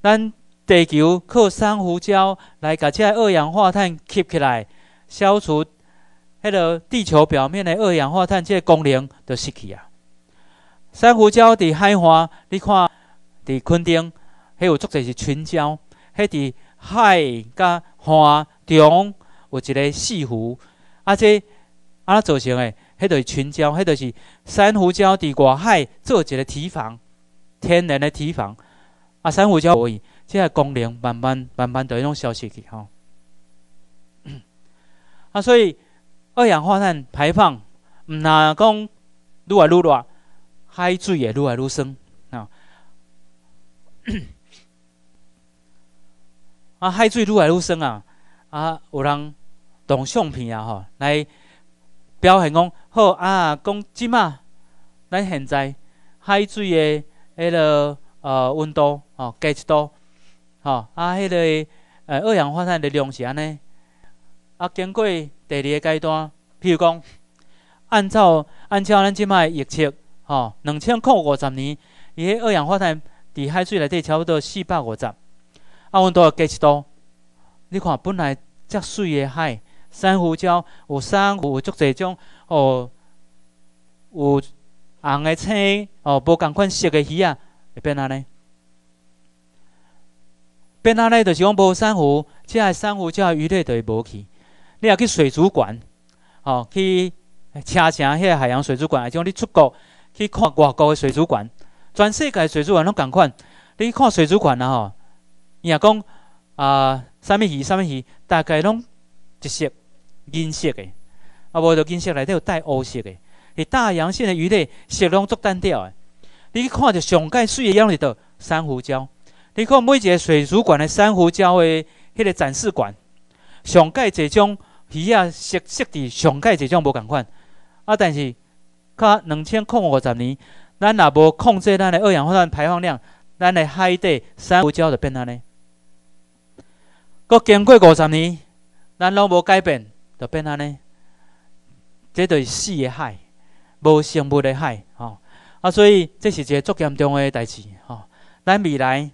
Speaker 1: 咱地球靠珊瑚礁来，甲只二氧化碳吸起来，消除迄个地球表面的二氧化碳，即个功能就失去啊。珊瑚礁伫海岸，你看伫昆丁，迄有足侪是群礁，迄伫海、甲、花、中有一个死湖。啊！这啊，造成的，迄就是群礁，迄就是珊瑚礁。伫外海做一个堤防，天然的堤防。啊，珊瑚礁可以，现在功能慢慢、慢慢就迄种消失去吼。啊，所以二氧化碳排放，毋那讲，愈来愈热，海水也愈来愈深啊。啊，海水愈来愈深啊！啊，有人。同相片啊，吼，来表现讲，好啊，讲即马，咱现在海水的迄个呃温度，吼，几一度，吼，啊，迄个呃二氧化碳的量是安尼，啊，经过第二个阶段，譬如讲，按照按照咱即卖预测，吼，两千到五十年，伊二氧化碳伫海水内底差不多四百五十，啊，温度加一度？你看本来遮水的海。珊瑚礁有珊瑚，有足侪种哦，有红的、青哦，无共款色的鱼啊，会变安尼。变安尼就是讲无珊瑚，即个珊瑚礁鱼类就会无去。你若去水族馆，哦，去车城个海洋水族馆，或者你出国去看外国的水族馆，全世界水族馆拢共款。你看水族馆啦吼，伊若讲啊，啥物鱼、啥物鱼，大概拢一色。银色的，啊，无就银色内底有带乌色的。是大洋性的鱼类，色拢足单调嘅。你看着上盖水的里头珊瑚礁，你看每一个水族馆的珊瑚礁的迄个展示馆，上盖一种鱼啊，色色的上盖一种无同款。啊，但是到两千零五十年，咱若无控制咱的二氧化碳排放量，咱的海底珊瑚礁就变安尼。过经过五十年，咱拢无改变。就变安尼，这都是死的海，无生物的海，吼啊！所以这是一个足严重诶代志，吼。咱未来，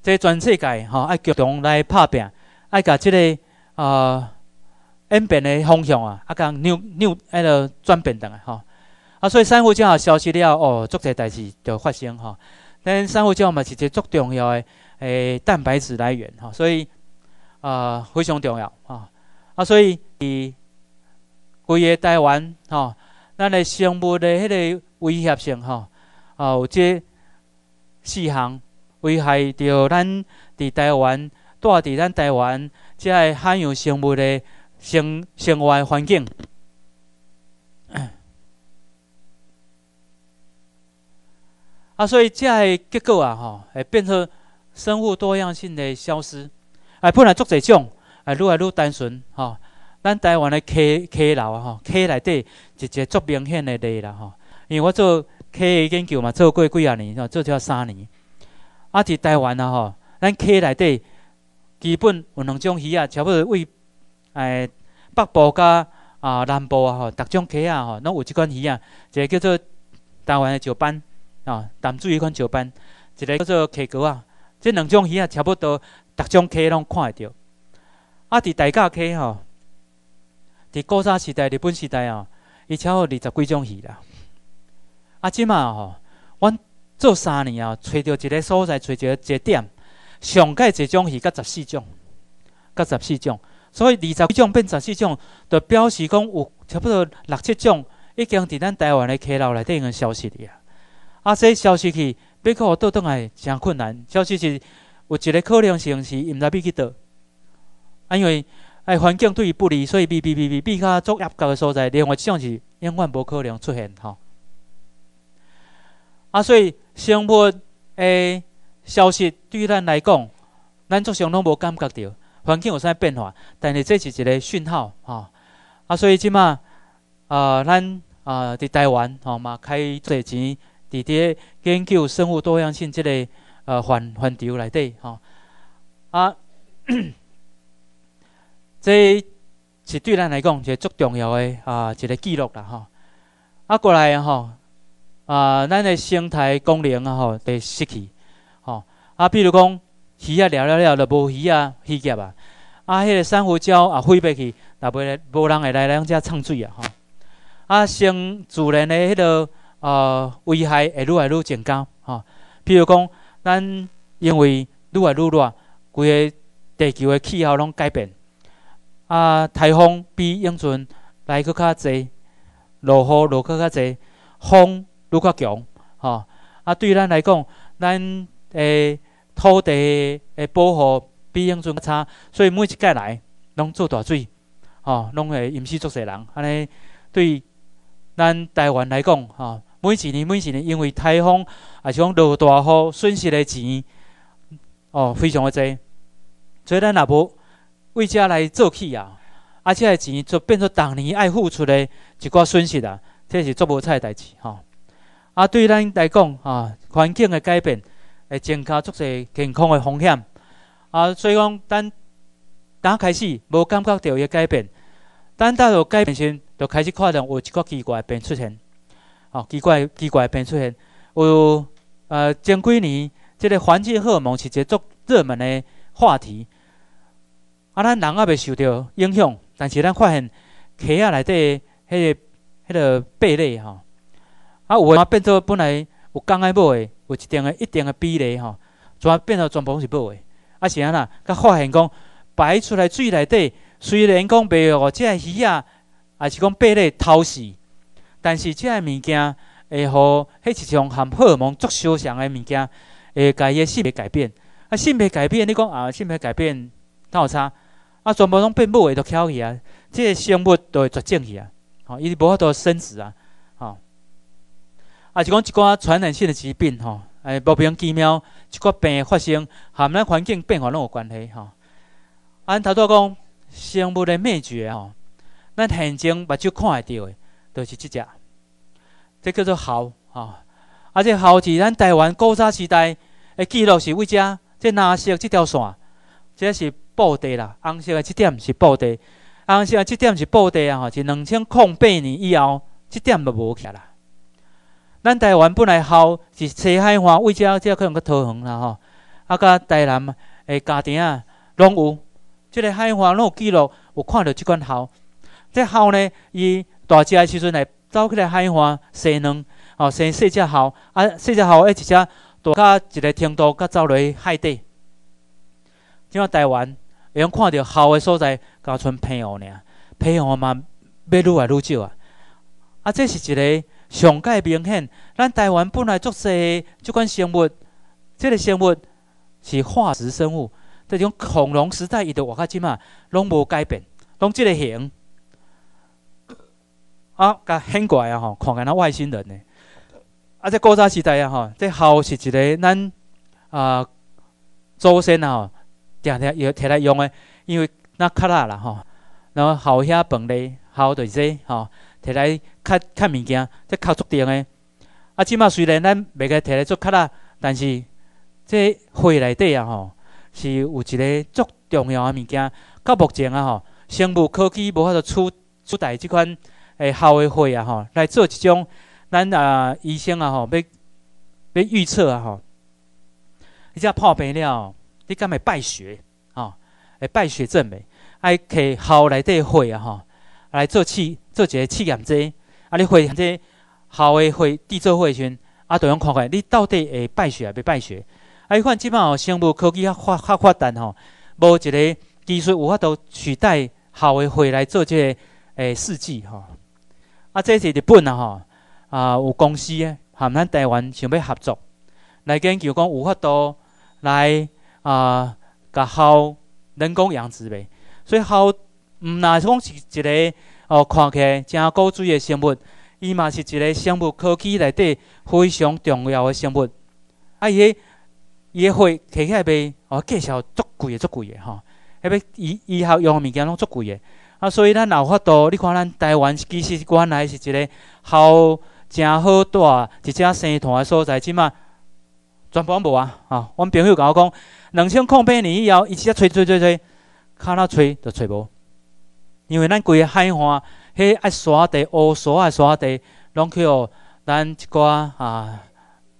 Speaker 1: 即全世界，吼爱集中来拍拼，爱甲即个啊演变诶方向啊，啊，甲扭扭，迄个转变倒来，吼啊！所以珊瑚礁消失了，哦，足侪代志就发生，吼。咱珊瑚礁嘛，是一个足重要诶诶蛋白质来源，吼，所以啊非常重要，吼。啊，所以，伫规个台湾，吼，咱个生物的迄个威胁性，吼，啊，有即四项危害着咱，伫台湾，住伫咱台湾，这海洋生物的生生活环境。啊，所以这个结果啊，吼，会变成生物多样性的消失，啊，本来足侪种。啊，愈来愈单纯吼。咱台湾的溪溪流啊，吼溪内底一个足明显的例啦，吼。因为我做溪研究嘛，做过几啊年，吼，做就三年。啊，伫台湾啊吼，咱溪内底基本有两种鱼啊，差不多为哎北部甲啊南部啊，吼，逐种溪啊，吼，拢有一款鱼啊。一个叫做台湾的石斑啊，淡水迄款石斑，一个叫做溪哥啊，即两种鱼啊，差不多逐种溪拢看会着。啊，伫大家溪吼，伫高山时代、日本时代吼，伊超过二十几种鱼啦。啊，即嘛吼，阮做三年啊，找着一个所在，找着一个点，上盖一种鱼，甲十四种，甲十四种。所以二十几种变十四种，就表示讲有差不多六七种已经伫咱台湾的溪流内底消失去啊。说消失去，要靠我倒转来诚困难。消失去，有一个可能性是毋知要去倒。因为哎，环境对不利，所以比比比比比较遭压迫的所在，另外这种是永远不可能出现哦。啊，所以生物诶消息对咱来讲，咱通常拢无感觉到环境有啥变化，但是这是一个讯号哦。啊，所以即马啊，咱啊伫台湾吼嘛开侪钱，伫啲研究生物多样性这个呃环环境来底吼啊。这是对咱来讲，是足重要的啊，一个记录啦。哈，啊，过来哈，啊，咱的生态功能啊，吼，得失去。吼，啊，比如讲鱼啊，了了了就无鱼啊，鱼夹啊，啊，迄个珊瑚礁啊，袂去，也袂，无人会来咱遮创水啊。哈，啊，生自然的迄个呃危害会愈来愈增加。哈，比如讲，咱因为愈来愈热，规个地球的气候拢改变。啊，台风比以前来去较济，落雨落去较济，风愈较强，吼！啊，对咱来讲，咱诶土地诶保护比以前差，所以每一届来拢做大水，吼，拢会淹死足侪人，安尼对咱台湾来讲，吼，每一年每一年因为台风，啊，像落大雨，损失诶钱，哦，非常诶侪，所以咱也无。为遮来做起啊，啊，遮个钱就变做逐年爱付出的一寡损失啊，这是做无错的代志吼。啊，对咱来讲啊，环境的改变会增加足侪健康的风险啊，所以讲，咱刚开始无感觉到有改变，等到有改变时，就开始看到有一寡奇怪的病出现。吼，奇怪奇怪的病出现，有呃，前几年即个环境荷尔蒙是一个足热门的话题。啊，咱人也未受到影响，但是咱发现溪仔内底迄个迄个贝类吼，啊有诶变做本来有公诶母的，有一定一定诶比例吼，全变做全部拢是母的。啊，是安啦？甲发现讲摆出来水内底，虽然讲白互即个鱼仔，也是讲贝类偷食，但是即个物件会互迄一种含荷尔蒙作相像的物件，会家诶性别改变，啊，性别改变，你讲啊，性别改变，有差。啊，全部拢变母的都翘起啊！即个生物都会绝种去啊！吼，伊无法度生殖啊！吼，啊，就讲一寡传染性的疾病吼，哎，莫名其妙一寡病的发生，含咱环境变化拢有关系吼、啊，按头拄讲，生物的灭绝吼，咱现今目睭看会到的，就是即只，这叫做猴吼。啊！即猴是咱台湾古早时代诶记录是为遮，即蓝色即条线，这是。布地啦！红色的这点是布地，红色的这点是布地啊！吼，是两千零八年以后这点就无起啦。咱台湾本来蚝是西海岸，为虾遮可能去桃红啦吼，啊甲台南诶家庭啊拢有，即个海拢有记录有看到即款蚝。这蚝呢，伊大只的时阵来走起来，海岸生卵，吼生小只蚝，啊小只蚝一只大甲一个程度，甲走落去海底。像台湾。会用看到好的所在，加存培养呢？培养嘛，要愈来愈少啊！啊，这是一个上界明显，咱台湾本来作势即款生物，即个生物是化石生物，即种恐龙时代伊都活较即嘛，拢无改变，拢即个形。啊，甲很怪啊！吼，看见那外星人呢？啊，这古早时代啊！吼，这猴是一个咱啊祖先啊！定定要摕来用的，因为那较啦啦吼，然后好遐饭咧，好多些吼，摕来较较物件，这较足定的。啊，即码虽然咱袂个摕来做较啦，但是这货内底啊吼，是有一个足重要诶物件。到目前啊吼，生物科技无法度出出台即款诶好诶货啊吼，来做一种咱啊医生啊吼要要预测啊吼，一只破病了。你敢会败血哦？会败血症未？爱去校内底会啊，吼，来做试做一个试验者，啊，你会即校诶会制做会时，啊，大用看看你到底会败血啊，袂败血？啊，伊看即满生物科技较发较发达吼，无一个技术有法度取代校诶会来做即、个诶试剂吼。啊，这是日本啊，吼，啊，有公司含咱台湾想要合作来研究讲有法度来。啊，甲蚝人工养殖的，所以蚝毋但讲是一个哦，看起来真古锥的生物，伊嘛是一个生物科技内底非常重要的生物。啊，伊的伊个血摕起嚟哦，介绍足贵的足贵的吼，迄个医医学用物件拢足贵的。啊，所以咱有法度，你看咱台湾其实原来是一个蚝诚好大一只生团的所在，即嘛全部无啊吼，阮朋友甲我讲。两千空八年以后，一直吹吹吹吹，靠那吹都吹无，因为咱规个海花，迄爱沙地、乌沙爱沙地，拢去咱一寡啊，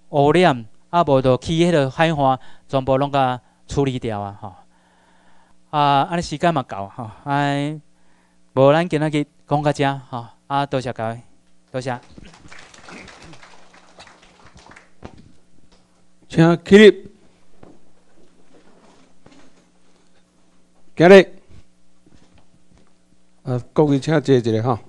Speaker 1: 污染啊，无就去迄个海岸，全部拢甲处理掉啊！哈，啊，安尼时间嘛够啊，无咱今仔日讲到遮哈，啊，多谢各位，多谢，请起。今日，啊，各位，请坐一下哈。